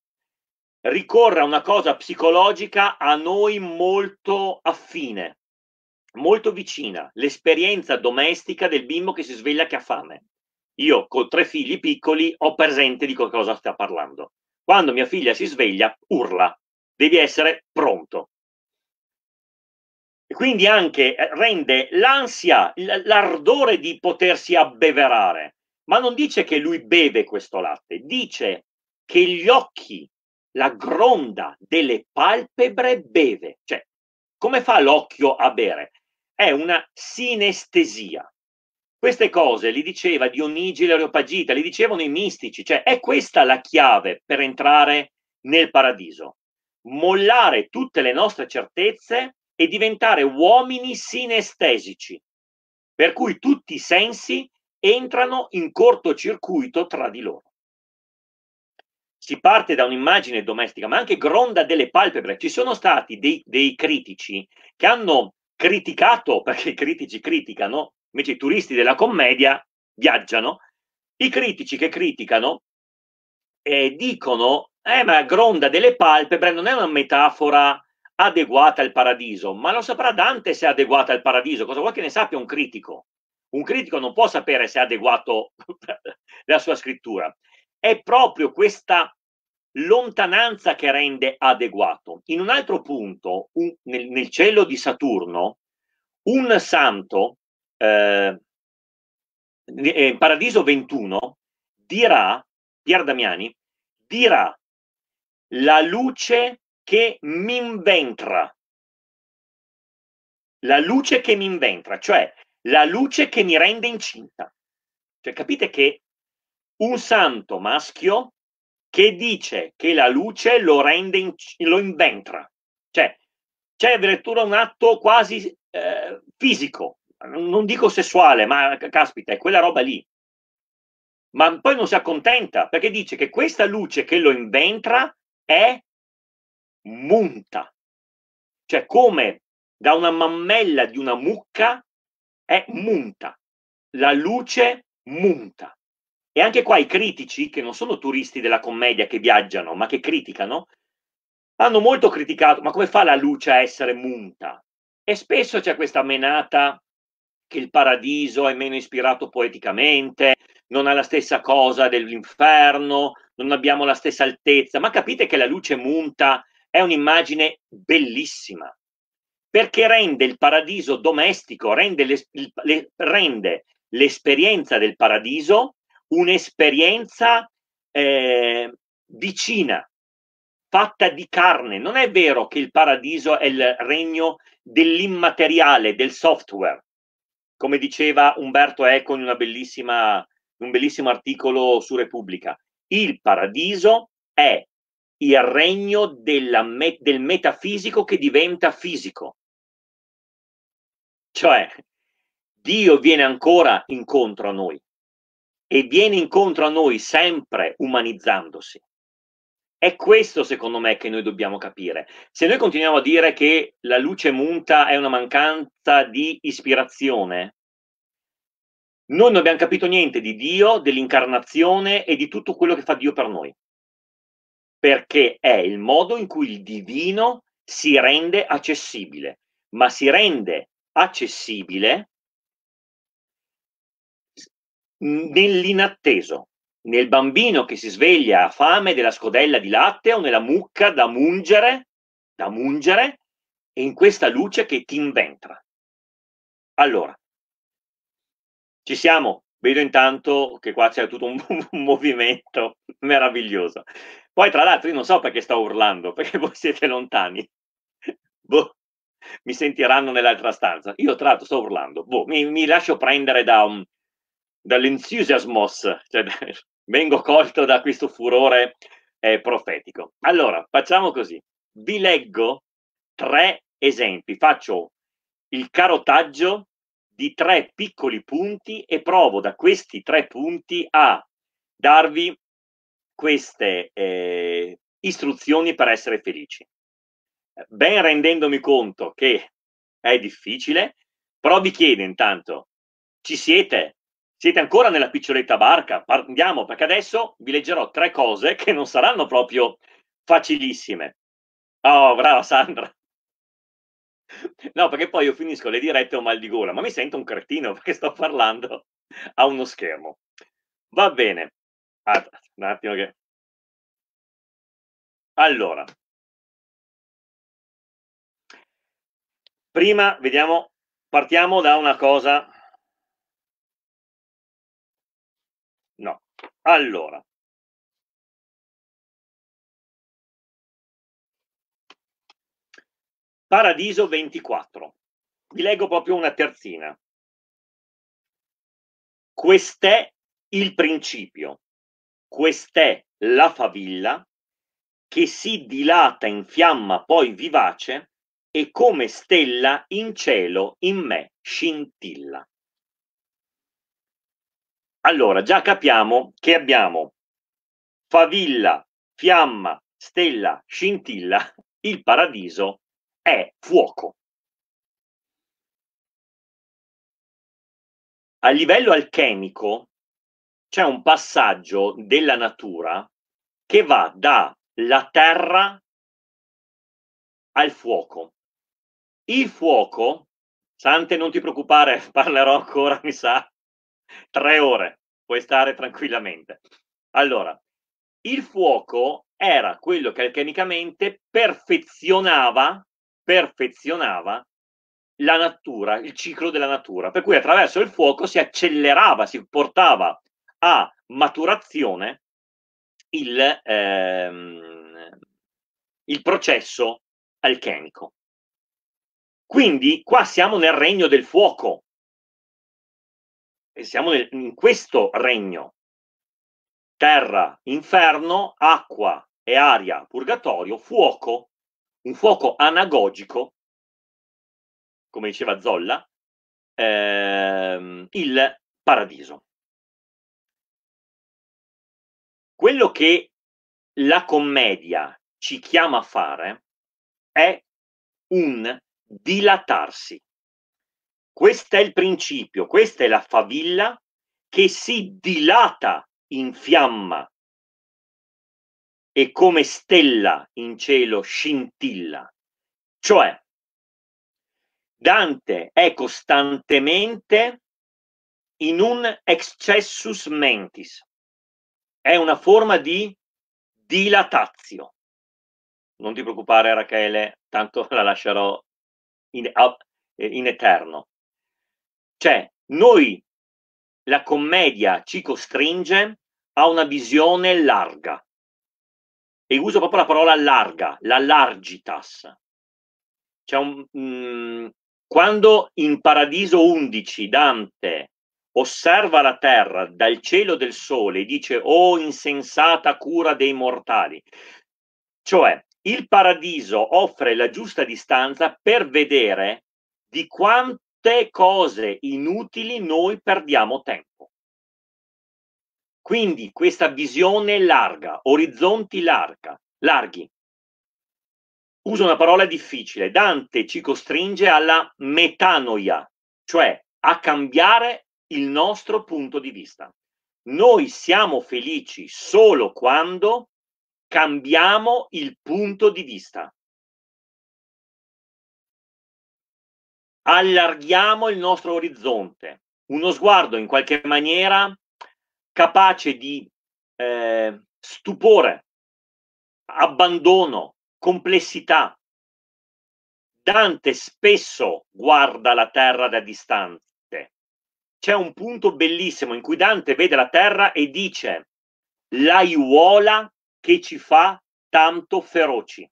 Ricorre a una cosa psicologica a noi molto affine, molto vicina, l'esperienza domestica del bimbo che si sveglia che ha fame. Io con tre figli piccoli ho presente di cosa sta parlando quando mia figlia si sveglia, urla, devi essere pronto. E quindi anche eh, rende l'ansia, l'ardore di potersi abbeverare. Ma non dice che lui beve questo latte, dice che gli occhi, la gronda delle palpebre beve. Cioè, come fa l'occhio a bere? È una sinestesia. Queste cose li diceva Dionigi l'Areopagita, li dicevano i mistici, cioè è questa la chiave per entrare nel paradiso. Mollare tutte le nostre certezze e diventare uomini sinestesici, per cui tutti i sensi entrano in cortocircuito tra di loro. Si parte da un'immagine domestica, ma anche gronda delle palpebre. Ci sono stati dei, dei critici che hanno criticato, <laughs> perché i critici criticano, invece i turisti della commedia viaggiano, i critici che criticano eh, dicono, eh ma gronda delle palpebre non è una metafora adeguata al paradiso, ma lo saprà Dante se è adeguata al paradiso, cosa vuoi che ne sappia un critico? Un critico non può sapere se è adeguato <laughs> la sua scrittura, è proprio questa lontananza che rende adeguato. In un altro punto, un, nel, nel cielo di Saturno, un santo Ehm, eh, Paradiso 21 dirà, Pier Damiani, dirà la luce che mi inventra. La luce che mi inventra, cioè la luce che mi rende incinta. Cioè capite che un santo maschio che dice che la luce lo rende, in, lo inventra. Cioè c'è addirittura un atto quasi eh, fisico non dico sessuale, ma caspita, è quella roba lì. Ma poi non si accontenta perché dice che questa luce che lo inventra è munta, cioè come da una mammella di una mucca è munta, la luce munta. E anche qua i critici, che non sono turisti della commedia che viaggiano, ma che criticano, hanno molto criticato, ma come fa la luce a essere munta? E spesso c'è questa menata che il paradiso è meno ispirato poeticamente, non ha la stessa cosa dell'inferno, non abbiamo la stessa altezza, ma capite che la luce munta è un'immagine bellissima, perché rende il paradiso domestico, rende, l'es- le- rende l'esperienza del paradiso un'esperienza eh, vicina, fatta di carne. Non è vero che il paradiso è il regno dell'immateriale, del software come diceva Umberto Eco in, in un bellissimo articolo su Repubblica, il paradiso è il regno me, del metafisico che diventa fisico. Cioè, Dio viene ancora incontro a noi e viene incontro a noi sempre umanizzandosi. È questo, secondo me, che noi dobbiamo capire. Se noi continuiamo a dire che la luce munta è una mancanza di ispirazione, noi non abbiamo capito niente di Dio, dell'incarnazione e di tutto quello che fa Dio per noi. Perché è il modo in cui il divino si rende accessibile, ma si rende accessibile nell'inatteso. Nel bambino che si sveglia a fame della scodella di latte o nella mucca da mungere, da mungere, e in questa luce che ti inventra. Allora, ci siamo. Vedo intanto che qua c'è tutto un, <laughs> un movimento meraviglioso. Poi, tra l'altro, io non so perché sto urlando, perché voi siete lontani. Boh, mi sentiranno nell'altra stanza. Io, tra l'altro, sto urlando. Boh, mi, mi lascio prendere da, um, dall'entusiasmos, cioè vengo colto da questo furore eh, profetico. Allora, facciamo così. Vi leggo tre esempi, faccio il carotaggio di tre piccoli punti e provo da questi tre punti a darvi queste eh, istruzioni per essere felici. Ben rendendomi conto che è difficile, però vi chiedo intanto, ci siete? Siete ancora nella piccioletta barca? Andiamo, perché adesso vi leggerò tre cose che non saranno proprio facilissime. Oh, brava Sandra. No, perché poi io finisco le dirette ho mal di gola, ma mi sento un cretino <laughs> perché sto parlando a uno schermo. Va bene. Aspetta, un attimo che... Allora. Prima, vediamo, partiamo da una cosa Allora, Paradiso 24. Vi leggo proprio una terzina. Quest'è il principio, quest'è la favilla che si dilata in fiamma poi vivace e come stella in cielo in me scintilla. Allora, già capiamo che abbiamo favilla, fiamma, stella, scintilla, il paradiso è fuoco. A livello alchemico c'è un passaggio della natura che va dalla terra al fuoco. Il fuoco, Sante non ti preoccupare, <laughs> parlerò ancora, mi sa, Tre ore, puoi stare tranquillamente. Allora, il fuoco era quello che alchemicamente perfezionava, perfezionava la natura, il ciclo della natura, per cui attraverso il fuoco si accelerava, si portava a maturazione il, ehm, il processo alchemico. Quindi qua siamo nel regno del fuoco, siamo nel, in questo regno. Terra, inferno, acqua e aria, purgatorio, fuoco, un fuoco anagogico, come diceva Zolla, ehm, il paradiso. Quello che la commedia ci chiama a fare è un dilatarsi questo è il principio, questa è la favilla che si dilata in fiamma e come stella in cielo scintilla. Cioè, Dante è costantemente in un excessus mentis, è una forma di dilatazio. Non ti preoccupare, Rachele, tanto <laughs> la lascerò in, in eterno. Cioè, noi la commedia ci costringe a una visione larga. E uso proprio la parola larga, la largitas. Cioè un, mh, mm, quando in Paradiso 11 Dante osserva la terra dal cielo del sole e dice «Oh insensata cura dei mortali!» Cioè, il paradiso offre la giusta distanza per vedere di quanto tutte cose inutili noi perdiamo tempo. Quindi questa visione larga, orizzonti larga, larghi. Uso una parola difficile. Dante ci costringe alla metanoia, cioè a cambiare il nostro punto di vista. Noi siamo felici solo quando cambiamo il punto di vista. allarghiamo il nostro orizzonte, uno sguardo in qualche maniera capace di eh, stupore, abbandono, complessità. Dante spesso guarda la terra da distante. C'è un punto bellissimo in cui Dante vede la terra e dice l'aiuola che ci fa tanto feroci.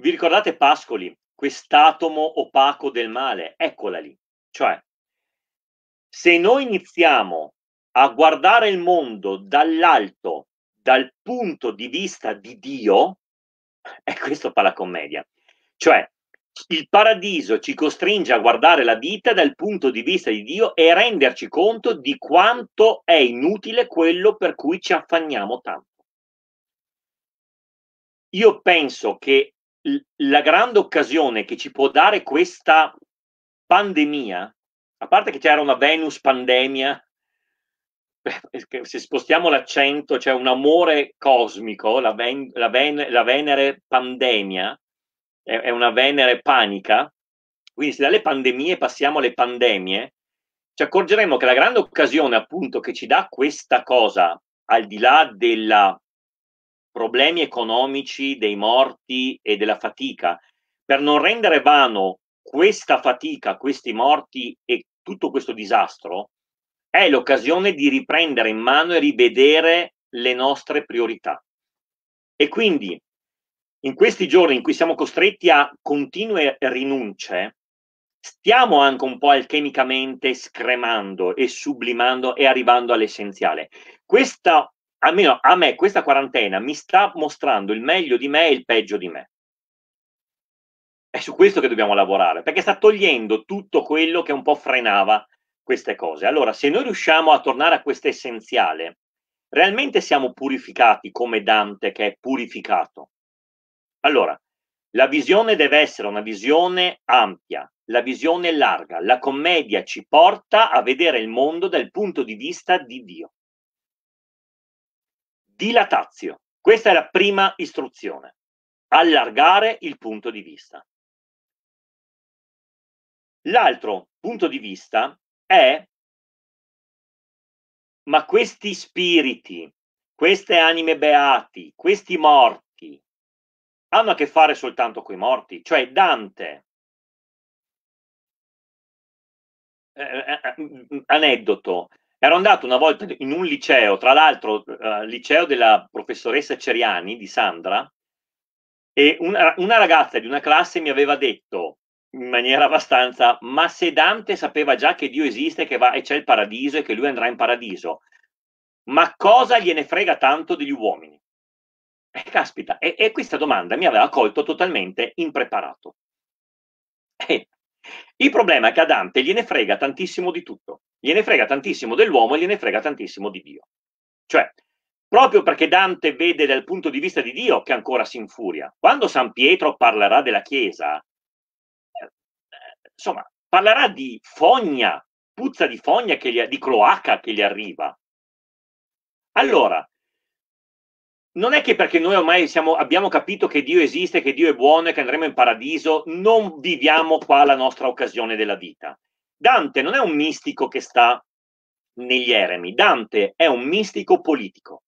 Vi ricordate Pascoli? quest'atomo opaco del male, eccola lì. Cioè, se noi iniziamo a guardare il mondo dall'alto, dal punto di vista di Dio, è <laughs> eh, questo fa la commedia. Cioè, il paradiso ci costringe a guardare la vita dal punto di vista di Dio e renderci conto di quanto è inutile quello per cui ci affanniamo tanto. Io penso che la grande occasione che ci può dare questa pandemia, a parte che c'era una Venus pandemia, se spostiamo l'accento, c'è cioè un amore cosmico, la, ven- la, ven- la Venere pandemia, è-, è una Venere panica, quindi se dalle pandemie passiamo alle pandemie, ci accorgeremo che la grande occasione appunto che ci dà questa cosa, al di là della problemi economici dei morti e della fatica, per non rendere vano questa fatica, questi morti e tutto questo disastro, è l'occasione di riprendere in mano e rivedere le nostre priorità. E quindi in questi giorni in cui siamo costretti a continue rinunce, stiamo anche un po' alchemicamente scremando e sublimando e arrivando all'essenziale. Questa almeno a me questa quarantena mi sta mostrando il meglio di me e il peggio di me. È su questo che dobbiamo lavorare, perché sta togliendo tutto quello che un po' frenava queste cose. Allora, se noi riusciamo a tornare a questo essenziale, realmente siamo purificati come Dante che è purificato. Allora, la visione deve essere una visione ampia, la visione larga. La commedia ci porta a vedere il mondo dal punto di vista di Dio. Dilatazio. Questa è la prima istruzione. Allargare il punto di vista. L'altro punto di vista è, ma questi spiriti, queste anime beati, questi morti, hanno a che fare soltanto con i morti, cioè Dante. Eh, eh, eh mm, mm, aneddoto, Ero andato una volta in un liceo, tra l'altro eh, liceo della professoressa Ceriani di Sandra, e una, una ragazza di una classe mi aveva detto in maniera abbastanza, ma se Dante sapeva già che Dio esiste che va, e c'è il paradiso e che lui andrà in paradiso, ma cosa gliene frega tanto degli uomini? Eh, caspita, e, e questa domanda mi aveva colto totalmente impreparato. Eh, il problema è che a Dante gliene frega tantissimo di tutto gliene frega tantissimo dell'uomo e gliene frega tantissimo di Dio. Cioè, proprio perché Dante vede dal punto di vista di Dio che ancora si infuria, quando San Pietro parlerà della Chiesa, eh, eh, insomma, parlerà di fogna, puzza di fogna, gli, di cloaca che gli arriva. Allora, non è che perché noi ormai siamo, abbiamo capito che Dio esiste, che Dio è buono e che andremo in paradiso, non viviamo qua la nostra occasione della vita. Dante non è un mistico che sta negli eremi, Dante è un mistico politico.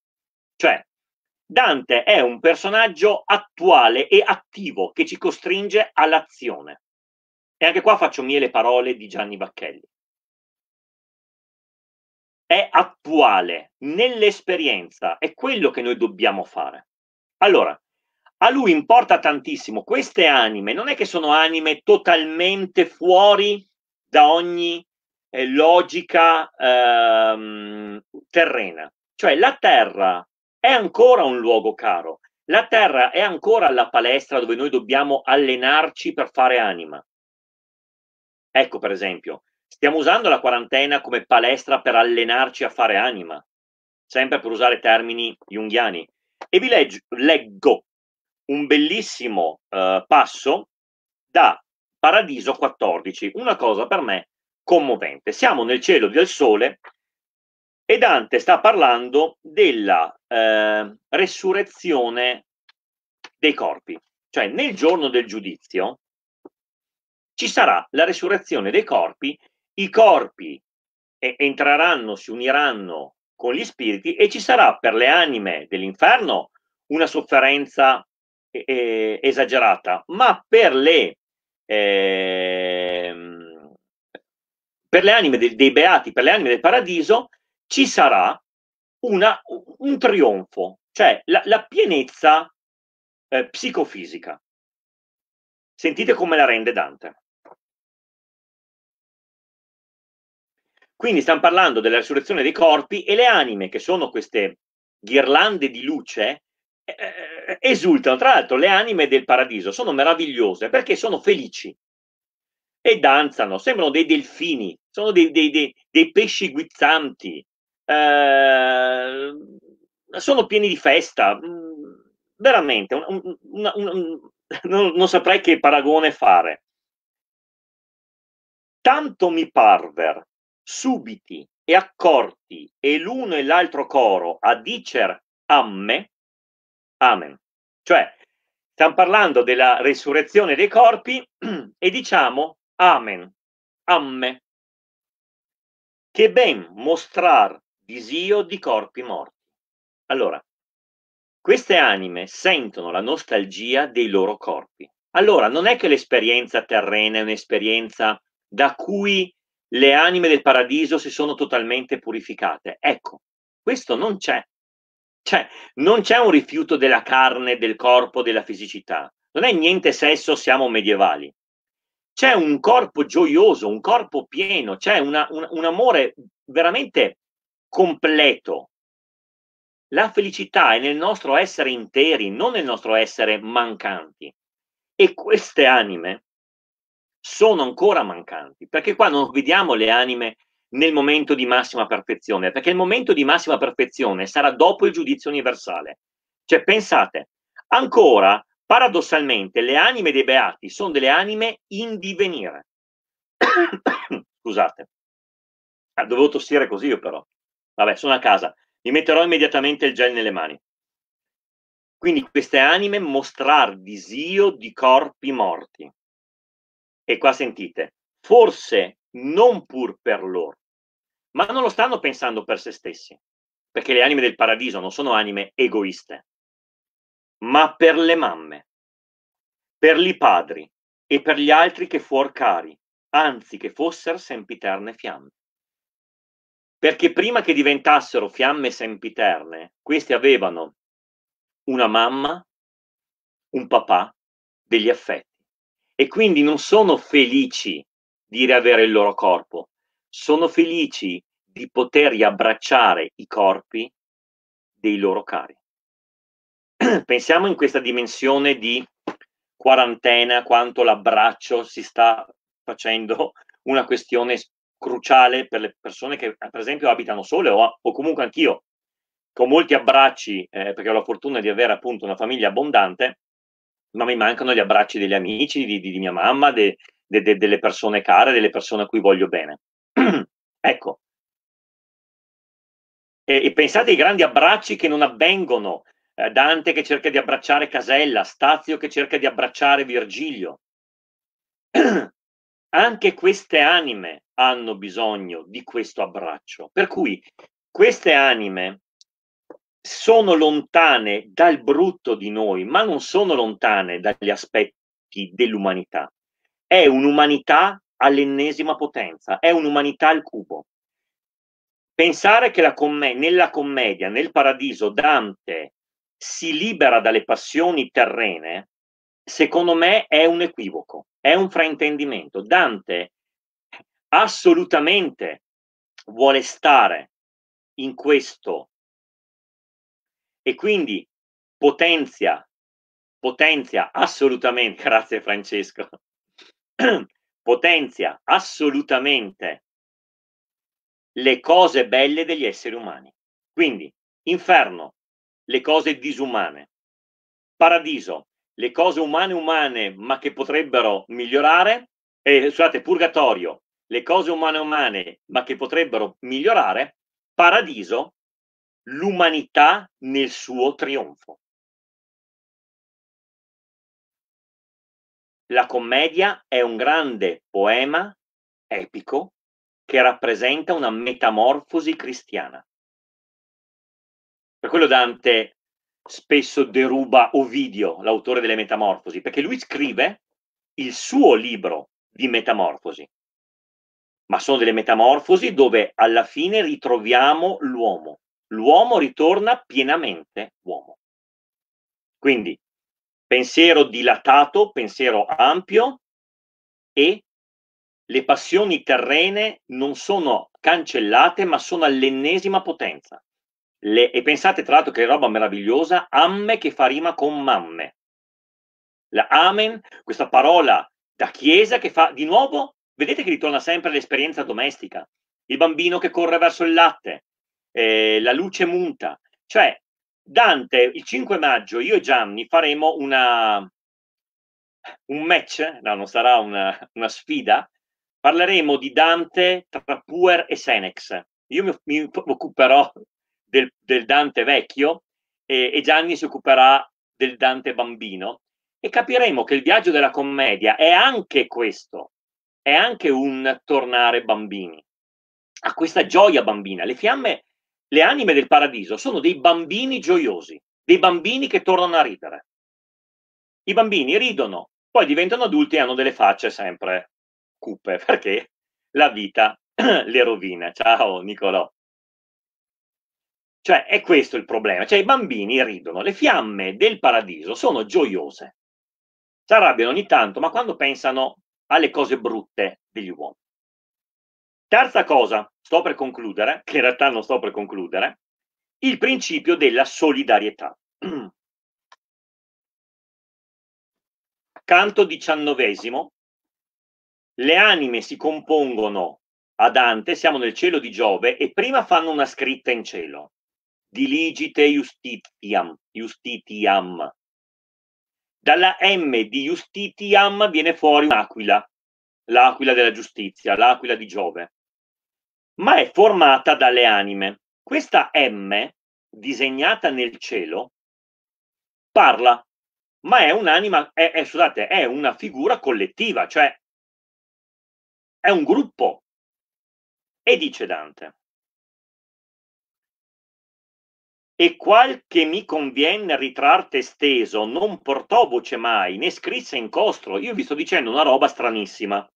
Cioè, Dante è un personaggio attuale e attivo che ci costringe all'azione. E anche qua faccio mie le parole di Gianni Bacchelli. È attuale nell'esperienza, è quello che noi dobbiamo fare. Allora, a lui importa tantissimo, queste anime non è che sono anime totalmente fuori da ogni eh, logica ehm, terrena. Cioè la terra è ancora un luogo caro, la terra è ancora la palestra dove noi dobbiamo allenarci per fare anima. Ecco per esempio, stiamo usando la quarantena come palestra per allenarci a fare anima, sempre per usare termini junghiani. E vi leggo, leggo un bellissimo eh, passo da Paradiso 14, una cosa per me commovente. Siamo nel cielo del sole e Dante sta parlando della eh, resurrezione dei corpi, cioè nel giorno del giudizio ci sarà la resurrezione dei corpi, i corpi entreranno, si uniranno con gli spiriti e ci sarà per le anime dell'inferno una sofferenza eh, esagerata, ma per le Ehm, per le anime de- dei beati, per le anime del paradiso, ci sarà una, un trionfo, cioè la, la pienezza eh, psicofisica. Sentite come la rende Dante. Quindi stiamo parlando della risurrezione dei corpi e le anime, che sono queste ghirlande di luce, eh, eh esultano. Tra l'altro, le anime del paradiso sono meravigliose perché sono felici e danzano, sembrano dei delfini, sono dei, dei, dei, dei pesci guizzanti, eh, sono pieni di festa. Mm, veramente, un, un, un, non, non saprei che paragone fare. Tanto mi parver, subiti e accorti, e l'uno e l'altro coro a dicer amme, Amen. Cioè, stiamo parlando della resurrezione dei corpi <clears throat> e diciamo Amen, Amme, che ben mostrar disio di corpi morti. Allora, queste anime sentono la nostalgia dei loro corpi. Allora, non è che l'esperienza terrena è un'esperienza da cui le anime del paradiso si sono totalmente purificate. Ecco, questo non c'è. Cioè, non c'è un rifiuto della carne, del corpo, della fisicità. Non è niente sesso, siamo medievali. C'è un corpo gioioso, un corpo pieno, c'è una, un, un amore veramente completo. La felicità è nel nostro essere interi, non nel nostro essere mancanti. E queste anime sono ancora mancanti, perché qua non vediamo le anime nel momento di massima perfezione, perché il momento di massima perfezione sarà dopo il giudizio universale. Cioè, pensate, ancora, paradossalmente, le anime dei beati sono delle anime in divenire. <coughs> Scusate, ah, dovevo tossire così io però. Vabbè, sono a casa, mi metterò immediatamente il gel nelle mani. Quindi queste anime mostrar disio di corpi morti. E qua sentite, forse non pur per loro, ma non lo stanno pensando per se stessi, perché le anime del paradiso non sono anime egoiste, ma per le mamme, per i padri e per gli altri che fuor cari, anzi che fossero sempiterne fiamme. Perché prima che diventassero fiamme sempiterne, questi avevano una mamma, un papà, degli affetti. E quindi non sono felici di riavere il loro corpo, sono felici di poter riabbracciare i corpi dei loro cari. <clears throat> Pensiamo in questa dimensione di quarantena, quanto l'abbraccio si sta facendo <laughs> una questione cruciale per le persone che, per esempio, abitano sole o, o comunque anch'io, con molti abbracci, eh, perché ho la fortuna di avere appunto una famiglia abbondante, ma mi mancano gli abbracci degli amici, di, di, di mia mamma, de, de, de, delle persone care, delle persone a cui voglio bene. Ecco. E, e pensate ai grandi abbracci che non avvengono. Eh, Dante che cerca di abbracciare Casella, Stazio che cerca di abbracciare Virgilio. <clears throat> Anche queste anime hanno bisogno di questo abbraccio. Per cui queste anime sono lontane dal brutto di noi, ma non sono lontane dagli aspetti dell'umanità. È un'umanità all'ennesima potenza, è un'umanità al cubo. Pensare che comm- nella commedia, nel paradiso, Dante si libera dalle passioni terrene, secondo me è un equivoco, è un fraintendimento. Dante assolutamente vuole stare in questo e quindi potenzia, potenzia assolutamente, <laughs> grazie Francesco, potenzia assolutamente le cose belle degli esseri umani. Quindi, inferno, le cose disumane, paradiso, le cose umane umane ma che potrebbero migliorare, eh, scusate, purgatorio, le cose umane umane ma che potrebbero migliorare, paradiso, l'umanità nel suo trionfo. La commedia è un grande poema epico che rappresenta una metamorfosi cristiana. Per quello Dante spesso deruba Ovidio, l'autore delle Metamorfosi, perché lui scrive il suo libro di Metamorfosi, ma sono delle Metamorfosi dove alla fine ritroviamo l'uomo, l'uomo ritorna pienamente uomo. Quindi pensiero dilatato, pensiero ampio e le passioni terrene non sono cancellate ma sono all'ennesima potenza. Le, e pensate tra l'altro che roba meravigliosa, amme che fa rima con mamme. La amen, questa parola da chiesa che fa di nuovo, vedete che ritorna sempre l'esperienza domestica, il bambino che corre verso il latte, eh, la luce munta, cioè Dante, il 5 maggio, io e Gianni faremo una, un match, no, non sarà una, una sfida, parleremo di Dante tra Puer e Senex. Io mi, mi occuperò del, del, Dante vecchio e, e Gianni si occuperà del Dante bambino e capiremo che il viaggio della commedia è anche questo, è anche un tornare bambini, a questa gioia bambina. Le fiamme le anime del paradiso sono dei bambini gioiosi, dei bambini che tornano a ridere. I bambini ridono, poi diventano adulti e hanno delle facce sempre cupe <laughs> perché la vita <clears throat> le rovina. Ciao Nicolò. Cioè, è questo il problema. Cioè, i bambini ridono. Le fiamme del paradiso sono gioiose. Si arrabbiano ogni tanto, ma quando pensano alle cose brutte degli uomini. Terza cosa, sto per concludere, che in realtà non sto per concludere, il principio della solidarietà. Canto diciannovesimo, le anime si compongono a Dante, siamo nel cielo di Giove e prima fanno una scritta in cielo, diligite justitiam, justitiam. Dalla M di justitiam viene fuori un'aquila, l'aquila della giustizia, l'aquila di Giove ma è formata dalle anime. Questa M, disegnata nel cielo, parla, ma è un'anima, è, è, scusate, è una figura collettiva, cioè è un gruppo. E dice Dante, e qual che mi conviene ritrar esteso non portò voce mai, né scrisse in costro. Io vi sto dicendo una roba stranissima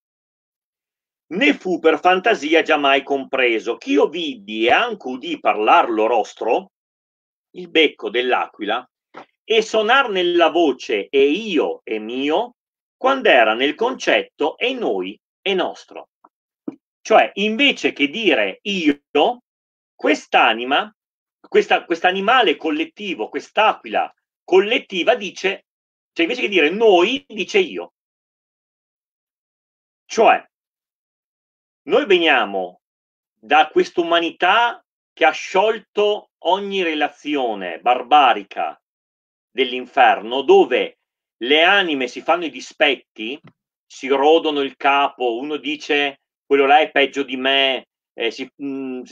né fu per fantasia giammai compreso. che io vidi e anche udì parlar rostro il becco dell'aquila, e sonar nella voce e io e mio, quando era nel concetto e noi e nostro. Cioè, invece che dire io, quest'anima, questa, animale collettivo, quest'aquila collettiva dice, cioè invece che dire noi, dice io. Cioè, noi veniamo da quest'umanità che ha sciolto ogni relazione barbarica dell'inferno, dove le anime si fanno i dispetti, si rodono il capo, uno dice quello là è peggio di me, mm, eh, si, mh,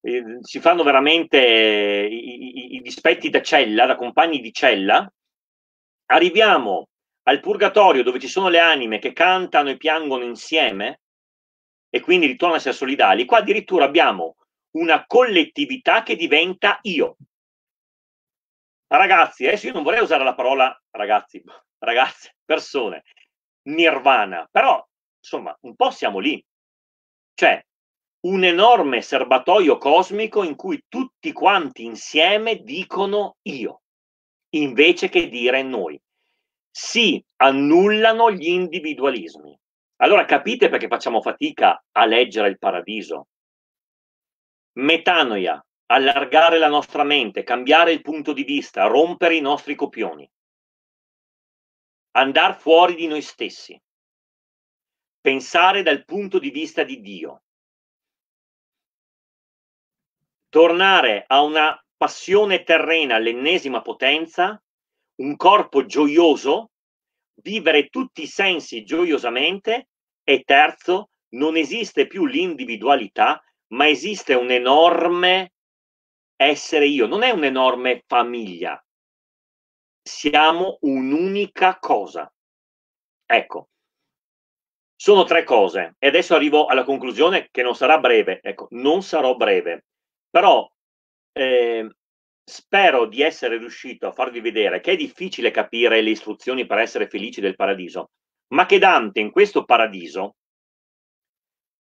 eh, si, fanno veramente eh, i, i, i dispetti da cella, da compagni di cella. Arriviamo al purgatorio dove ci sono le anime che cantano e piangono insieme e quindi ritorna a essere solidali, qua addirittura abbiamo una collettività che diventa io. Ragazzi, adesso io non vorrei usare la parola ragazzi, <laughs> ragazze, persone, nirvana, però insomma un po' siamo lì. Cioè un enorme serbatoio cosmico in cui tutti quanti insieme dicono io, invece che dire noi. Si annullano gli individualismi allora capite perché facciamo fatica a leggere il paradiso. Metanoia, allargare la nostra mente, cambiare il punto di vista, rompere i nostri copioni, andare fuori di noi stessi, pensare dal punto di vista di Dio, tornare a una passione terrena all'ennesima potenza, un corpo gioioso, vivere tutti i sensi gioiosamente e terzo, non esiste più l'individualità, ma esiste un enorme essere io, non è un'enorme famiglia. Siamo un'unica cosa. Ecco, sono tre cose e adesso arrivo alla conclusione che non sarà breve, ecco, non sarò breve, però eh, spero di essere riuscito a farvi vedere che è difficile capire le istruzioni per essere felici del paradiso, ma che Dante in questo paradiso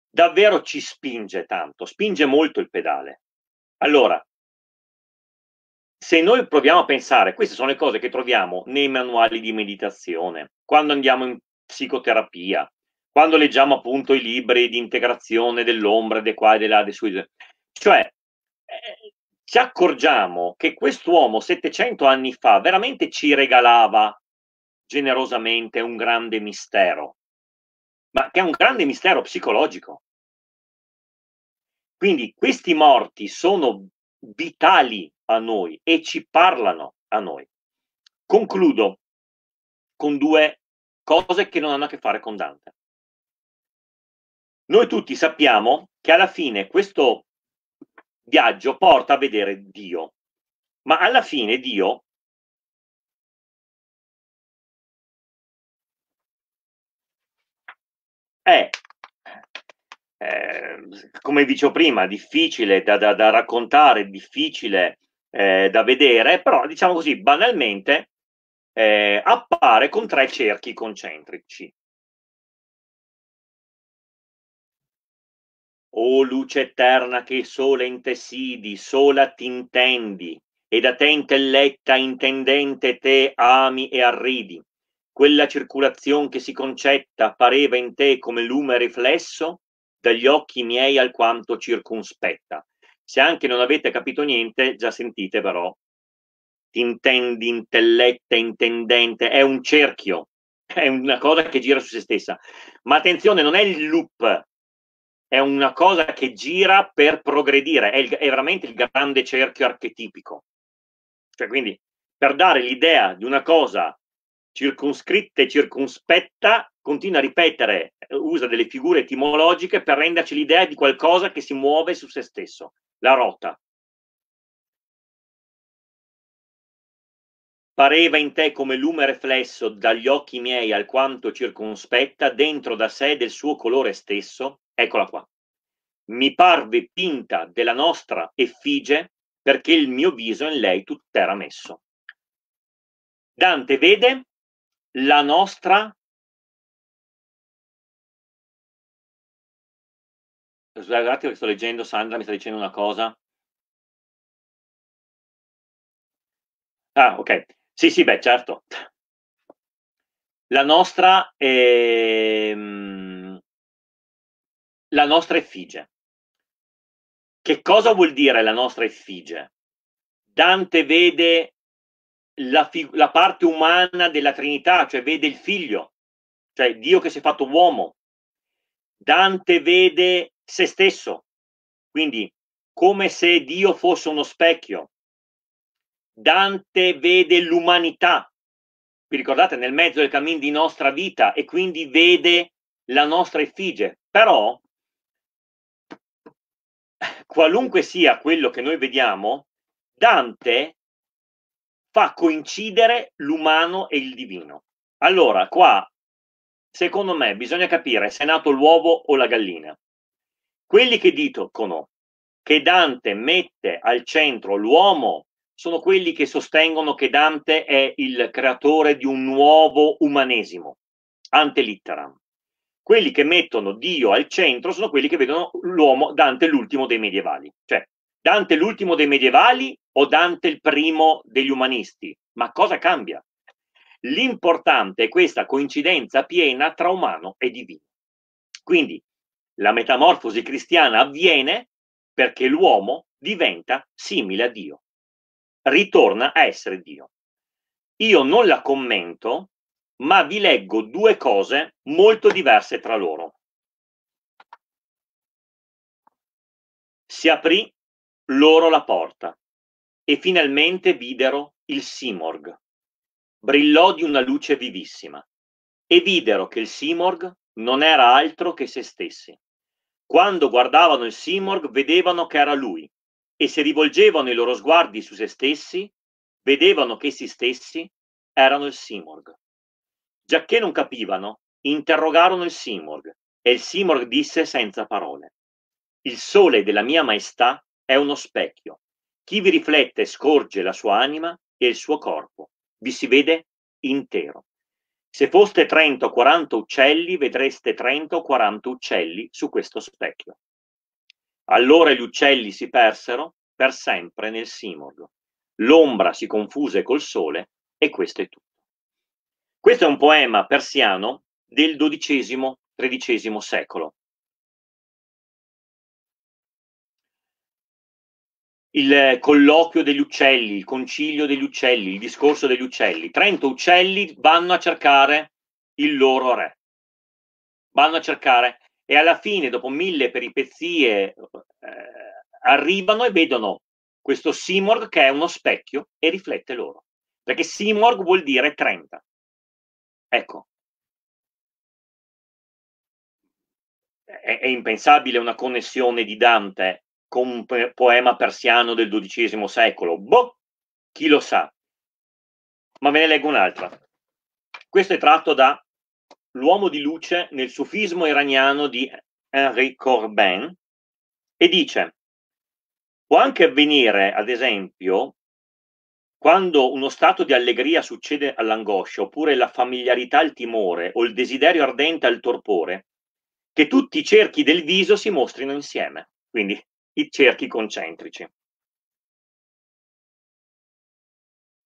davvero ci spinge tanto, spinge molto il pedale. Allora, se noi proviamo a pensare, queste sono le cose che troviamo nei manuali di meditazione, quando andiamo in psicoterapia, quando leggiamo appunto i libri di integrazione dell'ombra, di qua e di là, di su, cioè eh, ci accorgiamo che quest'uomo 700 anni fa veramente ci regalava generosamente un grande mistero, ma che è un grande mistero psicologico. Quindi questi morti sono vitali a noi e ci parlano a noi. Concludo con due cose che non hanno a che fare con Dante. Noi tutti sappiamo che alla fine questo viaggio porta a vedere Dio, ma alla fine Dio è, eh, ehm, come dicevo prima, difficile da, da, da raccontare, difficile eh, da vedere, però diciamo così, banalmente eh, appare con tre cerchi concentrici. O luce eterna che sola intessidi, sola ti intendi, e da te intelletta intendente te ami e arridi quella circolazione che si concetta pareva in te come lume riflesso dagli occhi miei alquanto circunspetta. Se anche non avete capito niente, già sentite però. Ti intendi, intelletta, intendente, è un cerchio, è una cosa che gira su se stessa. Ma attenzione, non è il loop, è una cosa che gira per progredire, è, il, è veramente il grande cerchio archetipico. Cioè, quindi, per dare l'idea di una cosa circoscritta e circonspetta, continua a ripetere, eh, usa delle figure etimologiche per renderci l'idea di qualcosa che si muove su se stesso, la rota. Pareva in te come lume reflesso dagli occhi miei alquanto circonspetta, dentro da sé del suo colore stesso, eccola qua. Mi parve pinta della nostra effigie perché il mio viso in lei tutt'era messo. Dante vede la nostra Guardate che sto leggendo, Sandra mi sta dicendo una cosa. Ah, ok. Sì, sì, beh, certo. La nostra è... Mm, la nostra effigie. Che cosa vuol dire la nostra effigie? Dante vede la, fig- la parte umana della Trinità, cioè vede il figlio, cioè Dio che si è fatto uomo. Dante vede se stesso, quindi come se Dio fosse uno specchio. Dante vede l'umanità, vi ricordate, nel mezzo del cammino di nostra vita e quindi vede la nostra effigie. Però, qualunque sia quello che noi vediamo, Dante fa coincidere l'umano e il divino. Allora, qua, secondo me, bisogna capire se è nato l'uovo o la gallina. Quelli che dicono che Dante mette al centro l'uomo sono quelli che sostengono che Dante è il creatore di un nuovo umanesimo, ante litteram. Quelli che mettono Dio al centro sono quelli che vedono l'uomo Dante l'ultimo dei medievali. Cioè, Dante l'ultimo dei medievali o Dante il primo degli umanisti, ma cosa cambia? L'importante è questa coincidenza piena tra umano e divino. Quindi la metamorfosi cristiana avviene perché l'uomo diventa simile a Dio, ritorna a essere Dio. Io non la commento, ma vi leggo due cose molto diverse tra loro. Si aprì loro la porta e finalmente videro il simorg. Brillò di una luce vivissima e videro che il simorg non era altro che se stessi. Quando guardavano il simorg vedevano che era lui e se rivolgevano i loro sguardi su se stessi, vedevano che essi stessi erano il simorg. Giacché non capivano, interrogarono il simorg e il simorg disse senza parole: Il sole della mia maestà è uno specchio chi vi riflette scorge la sua anima e il suo corpo, vi si vede intero. Se foste 30 o 40 uccelli, vedreste 30 o 40 uccelli su questo specchio. Allora gli uccelli si persero per sempre nel simorgo. L'ombra si confuse col sole e questo è tutto. Questo è un poema persiano del XII-XIII secolo il eh, colloquio degli uccelli, il concilio degli uccelli, il discorso degli uccelli. 30 uccelli vanno a cercare il loro re. Vanno a cercare e alla fine, dopo mille peripezie, eh, arrivano e vedono questo Simorg che è uno specchio e riflette loro. Perché Simorg vuol dire 30. Ecco. È, è impensabile una connessione di Dante con un poema persiano del XII secolo. Boh, chi lo sa. Ma ve ne leggo un'altra. Questo è tratto da L'uomo di luce nel sufismo iraniano di Henri Corbin e dice può anche avvenire, ad esempio, quando uno stato di allegria succede all'angoscia, oppure la familiarità al timore, o il desiderio ardente al torpore, che tutti i cerchi del viso si mostrino insieme. Quindi i cerchi concentrici.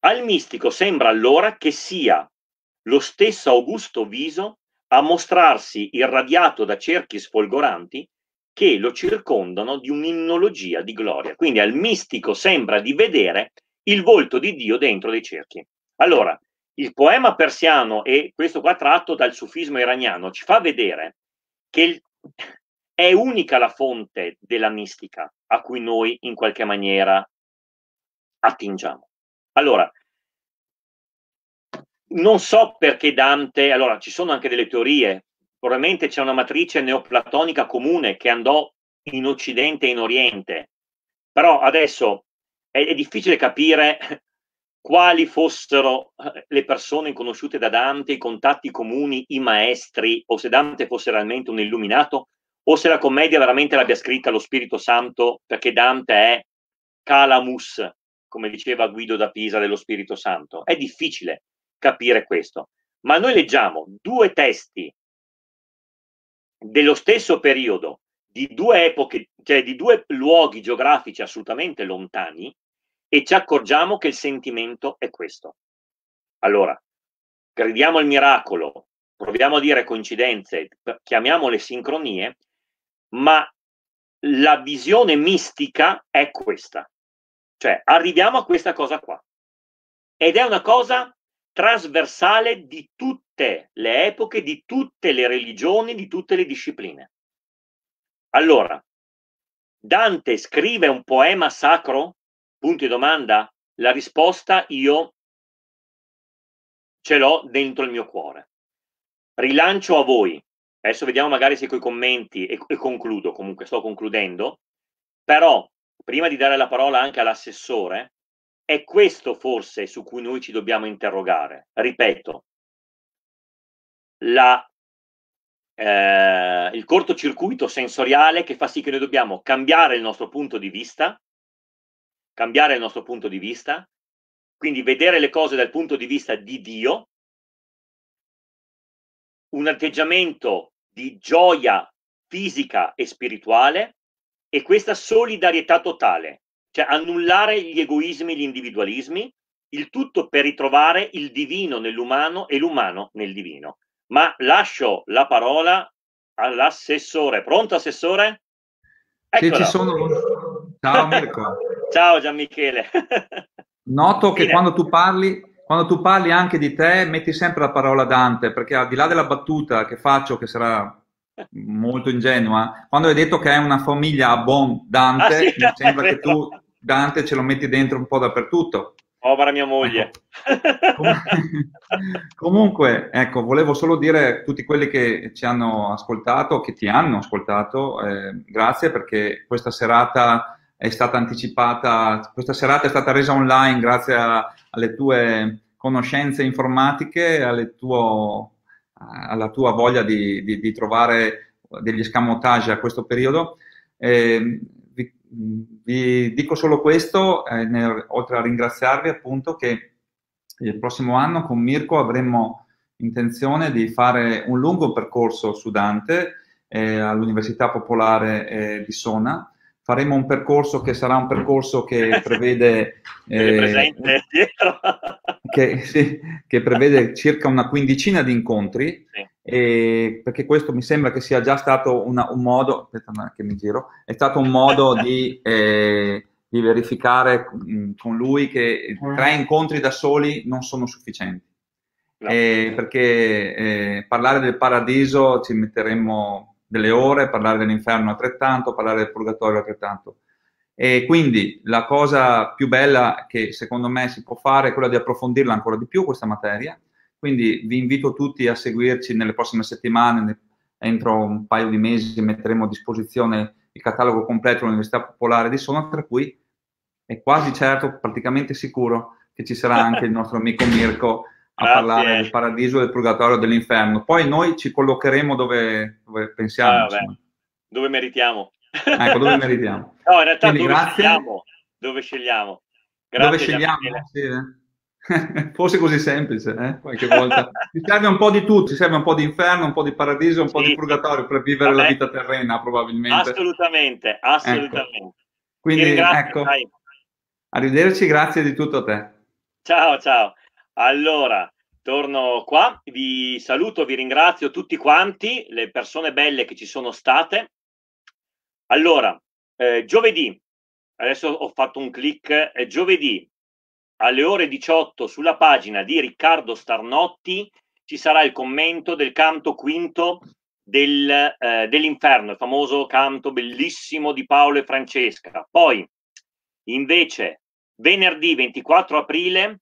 Al mistico sembra allora che sia lo stesso augusto viso a mostrarsi irradiato da cerchi sfolgoranti che lo circondano di un'innologia di gloria. Quindi al mistico sembra di vedere il volto di Dio dentro dei cerchi. Allora, il poema persiano, e questo qua tratto dal sufismo iraniano, ci fa vedere che il, è unica la fonte della mistica a cui noi in qualche maniera attingiamo. Allora, non so perché Dante, allora ci sono anche delle teorie, probabilmente c'è una matrice neoplatonica comune che andò in Occidente e in Oriente, però adesso è, è difficile capire <laughs> quali fossero eh, le persone conosciute da Dante, i contatti comuni, i maestri, o se Dante fosse realmente un illuminato o se la commedia veramente l'abbia scritta lo Spirito Santo, perché Dante è calamus, come diceva Guido da Pisa dello Spirito Santo. È difficile capire questo. Ma noi leggiamo due testi dello stesso periodo, di due epoche, cioè di due luoghi geografici assolutamente lontani, e ci accorgiamo che il sentimento è questo. Allora, crediamo al miracolo, proviamo a dire coincidenze, chiamiamole sincronie, ma la visione mistica è questa. Cioè, arriviamo a questa cosa qua. Ed è una cosa trasversale di tutte le epoche, di tutte le religioni, di tutte le discipline. Allora, Dante scrive un poema sacro? Punto di domanda? La risposta io ce l'ho dentro il mio cuore. Rilancio a voi adesso vediamo magari se con i commenti e, e concludo comunque, sto concludendo, però prima di dare la parola anche all'assessore, è questo forse su cui noi ci dobbiamo interrogare. Ripeto, la, eh, il cortocircuito sensoriale che fa sì che noi dobbiamo cambiare il nostro punto di vista, cambiare il nostro punto di vista, quindi vedere le cose dal punto di vista di Dio, un atteggiamento di gioia fisica e spirituale e questa solidarietà totale, cioè annullare gli egoismi e gli individualismi, il tutto per ritrovare il divino nell'umano e l'umano nel divino. Ma lascio la parola all'assessore. Pronto, assessore? Eccola. Sono... Ciao Mirko. <laughs> Ciao Gian Michele. Noto che quando tu parli quando tu parli anche di te, metti sempre la parola Dante, perché al di là della battuta che faccio, che sarà molto ingenua, quando hai detto che è una famiglia abbondante, ah, sì, mi no, <laughs> sembra che tu Dante ce lo metti dentro un po' dappertutto. Povera mia moglie. Ecco. <laughs> Comunque, ecco, volevo solo dire a tutti quelli che ci hanno ascoltato, che ti hanno ascoltato, eh, grazie perché questa serata è stata anticipata, questa serata è stata resa online grazie a, alle tue conoscenze informatiche, alle tuo, alla tua voglia di, di, di trovare degli scamotage a questo periodo. Eh, vi, vi, dico solo questo, eh, nel, oltre a ringraziarvi appunto che il prossimo anno con Mirko avremo intenzione di fare un lungo percorso su Dante eh, all'Università Popolare eh, di Sona faremo un percorso che sarà un percorso che <laughs> prevede, eh, che, sì, che prevede circa una quindicina di incontri, sì. e, perché questo mi sembra che sia già stato una, un modo, aspetta che mi giro, è stato un modo <laughs> di, eh, di verificare mm, con lui che mm. tre incontri da soli non sono sufficienti. No. Eh, perché eh, parlare del paradiso ci metteremmo delle ore, parlare dell'inferno altrettanto, parlare del purgatorio altrettanto. E quindi la cosa più bella che secondo me si può fare è quella di approfondirla ancora di più questa materia. Quindi vi invito tutti a seguirci nelle prossime settimane, entro un paio di mesi metteremo a disposizione il catalogo completo dell'Università Popolare di Sona, tra cui è quasi certo, praticamente sicuro, che ci sarà anche il nostro amico Mirko a Grazie. parlare del paradiso, del purgatorio, dell'inferno. Poi noi ci collocheremo dove, dove pensiamo. Ah, dove meritiamo. Ah, ecco, dove meritiamo. <laughs> No, in realtà Quindi, dove, Scegliamo, dove scegliamo. Grazie, dove scegliamo, sì, eh? <laughs> Forse così semplice, eh? qualche volta. Ci serve un po' di tutto, ci serve un po' di inferno, un po' di paradiso, un sì, po' di purgatorio per vivere vabbè. la vita terrena, probabilmente. Assolutamente, ecco. assolutamente. Ecco. Quindi, ecco, dai. arrivederci, grazie di tutto a te. Ciao, ciao. Allora, torno qua, vi saluto, vi ringrazio tutti quanti, le persone belle che ci sono state. Allora, eh, giovedì, adesso ho fatto un clic, eh, giovedì alle ore 18 sulla pagina di Riccardo Starnotti ci sarà il commento del canto quinto del, eh, dell'inferno, il famoso canto bellissimo di Paolo e Francesca. Poi, invece, venerdì 24 aprile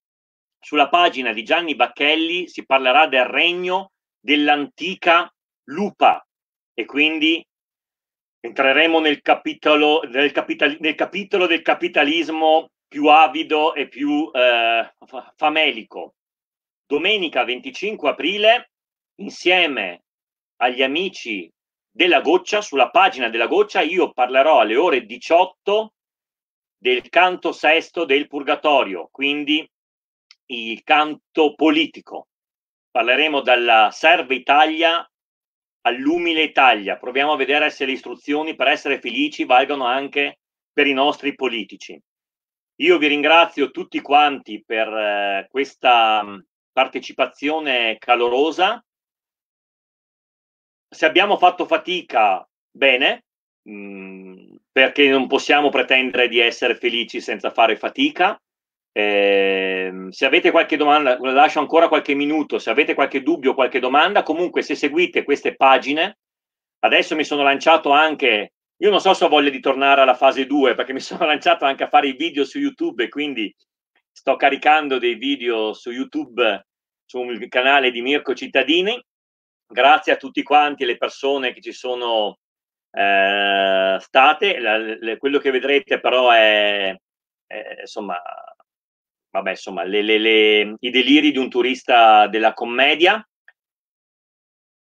sulla pagina di Gianni Bacchelli si parlerà del regno dell'antica lupa e quindi entreremo nel capitolo del, capital, nel capitolo del capitalismo più avido e più eh, famelico. Domenica 25 aprile, insieme agli amici della goccia, sulla pagina della goccia, io parlerò alle ore 18 del canto sesto del Purgatorio, quindi il canto politico. Parleremo dalla serva Italia all'umile Italia. Proviamo a vedere se le istruzioni per essere felici valgono anche per i nostri politici. Io vi ringrazio tutti quanti per eh, questa mm, partecipazione calorosa. Se abbiamo fatto fatica, bene, mm, perché non possiamo pretendere di essere felici senza fare fatica eh, se avete qualche domanda, lascio ancora qualche minuto, se avete qualche dubbio, qualche domanda, comunque se seguite queste pagine, adesso mi sono lanciato anche, io non so se ho voglia di tornare alla fase 2 perché mi <laughs> sono lanciato anche a fare i video su YouTube quindi sto caricando dei video su YouTube sul canale di Mirko Cittadini. Grazie a tutti quanti le persone che ci sono eh, state, la, le, quello che vedrete però è, è insomma vabbè, insomma, le, le, le, i deliri di un turista della commedia.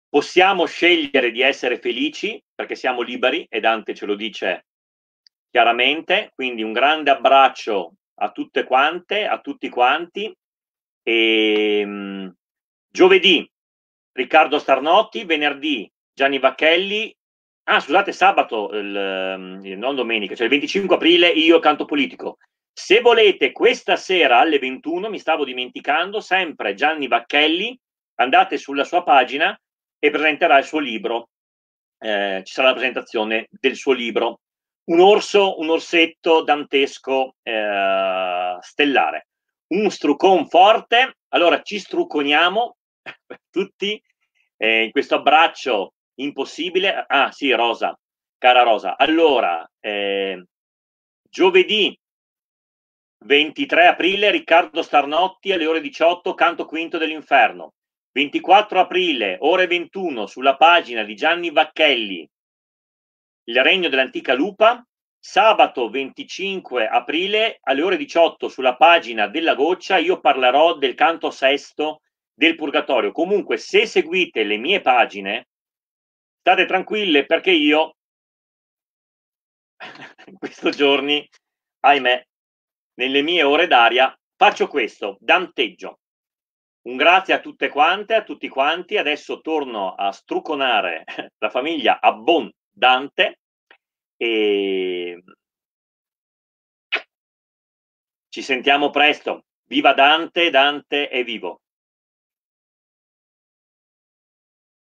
Possiamo scegliere di essere felici perché siamo liberi e Dante ce lo dice chiaramente, quindi un grande abbraccio a tutte quante, a tutti quanti. E, ehm, mh, giovedì Riccardo Starnotti, venerdì Gianni Vacchelli, ah scusate sabato, il, non domenica, cioè il 25 aprile io canto politico, se volete, questa sera alle 21, mi stavo dimenticando, sempre Gianni Vacchelli, andate sulla sua pagina e presenterà il suo libro. Eh, ci sarà la presentazione del suo libro. Un orso, un orsetto dantesco eh, stellare. Un struccon forte. Allora ci strucconiamo <laughs> tutti eh, in questo abbraccio impossibile. Ah sì, Rosa, cara Rosa. Allora, eh, giovedì 23 aprile Riccardo Starnotti alle ore 18 canto quinto dell'inferno. 24 aprile ore 21 sulla pagina di Gianni Vacchelli Il regno dell'antica lupa. Sabato 25 aprile alle ore 18 sulla pagina della goccia io parlerò del canto sesto del purgatorio. Comunque se seguite le mie pagine state tranquille perché io <laughs> in questi giorni ahimè nelle mie ore d'aria, faccio questo, danteggio. Un grazie a tutte quante, a tutti quanti. Adesso torno a struconare <laughs> la famiglia abbondante e ci sentiamo presto. Viva Dante, Dante è vivo.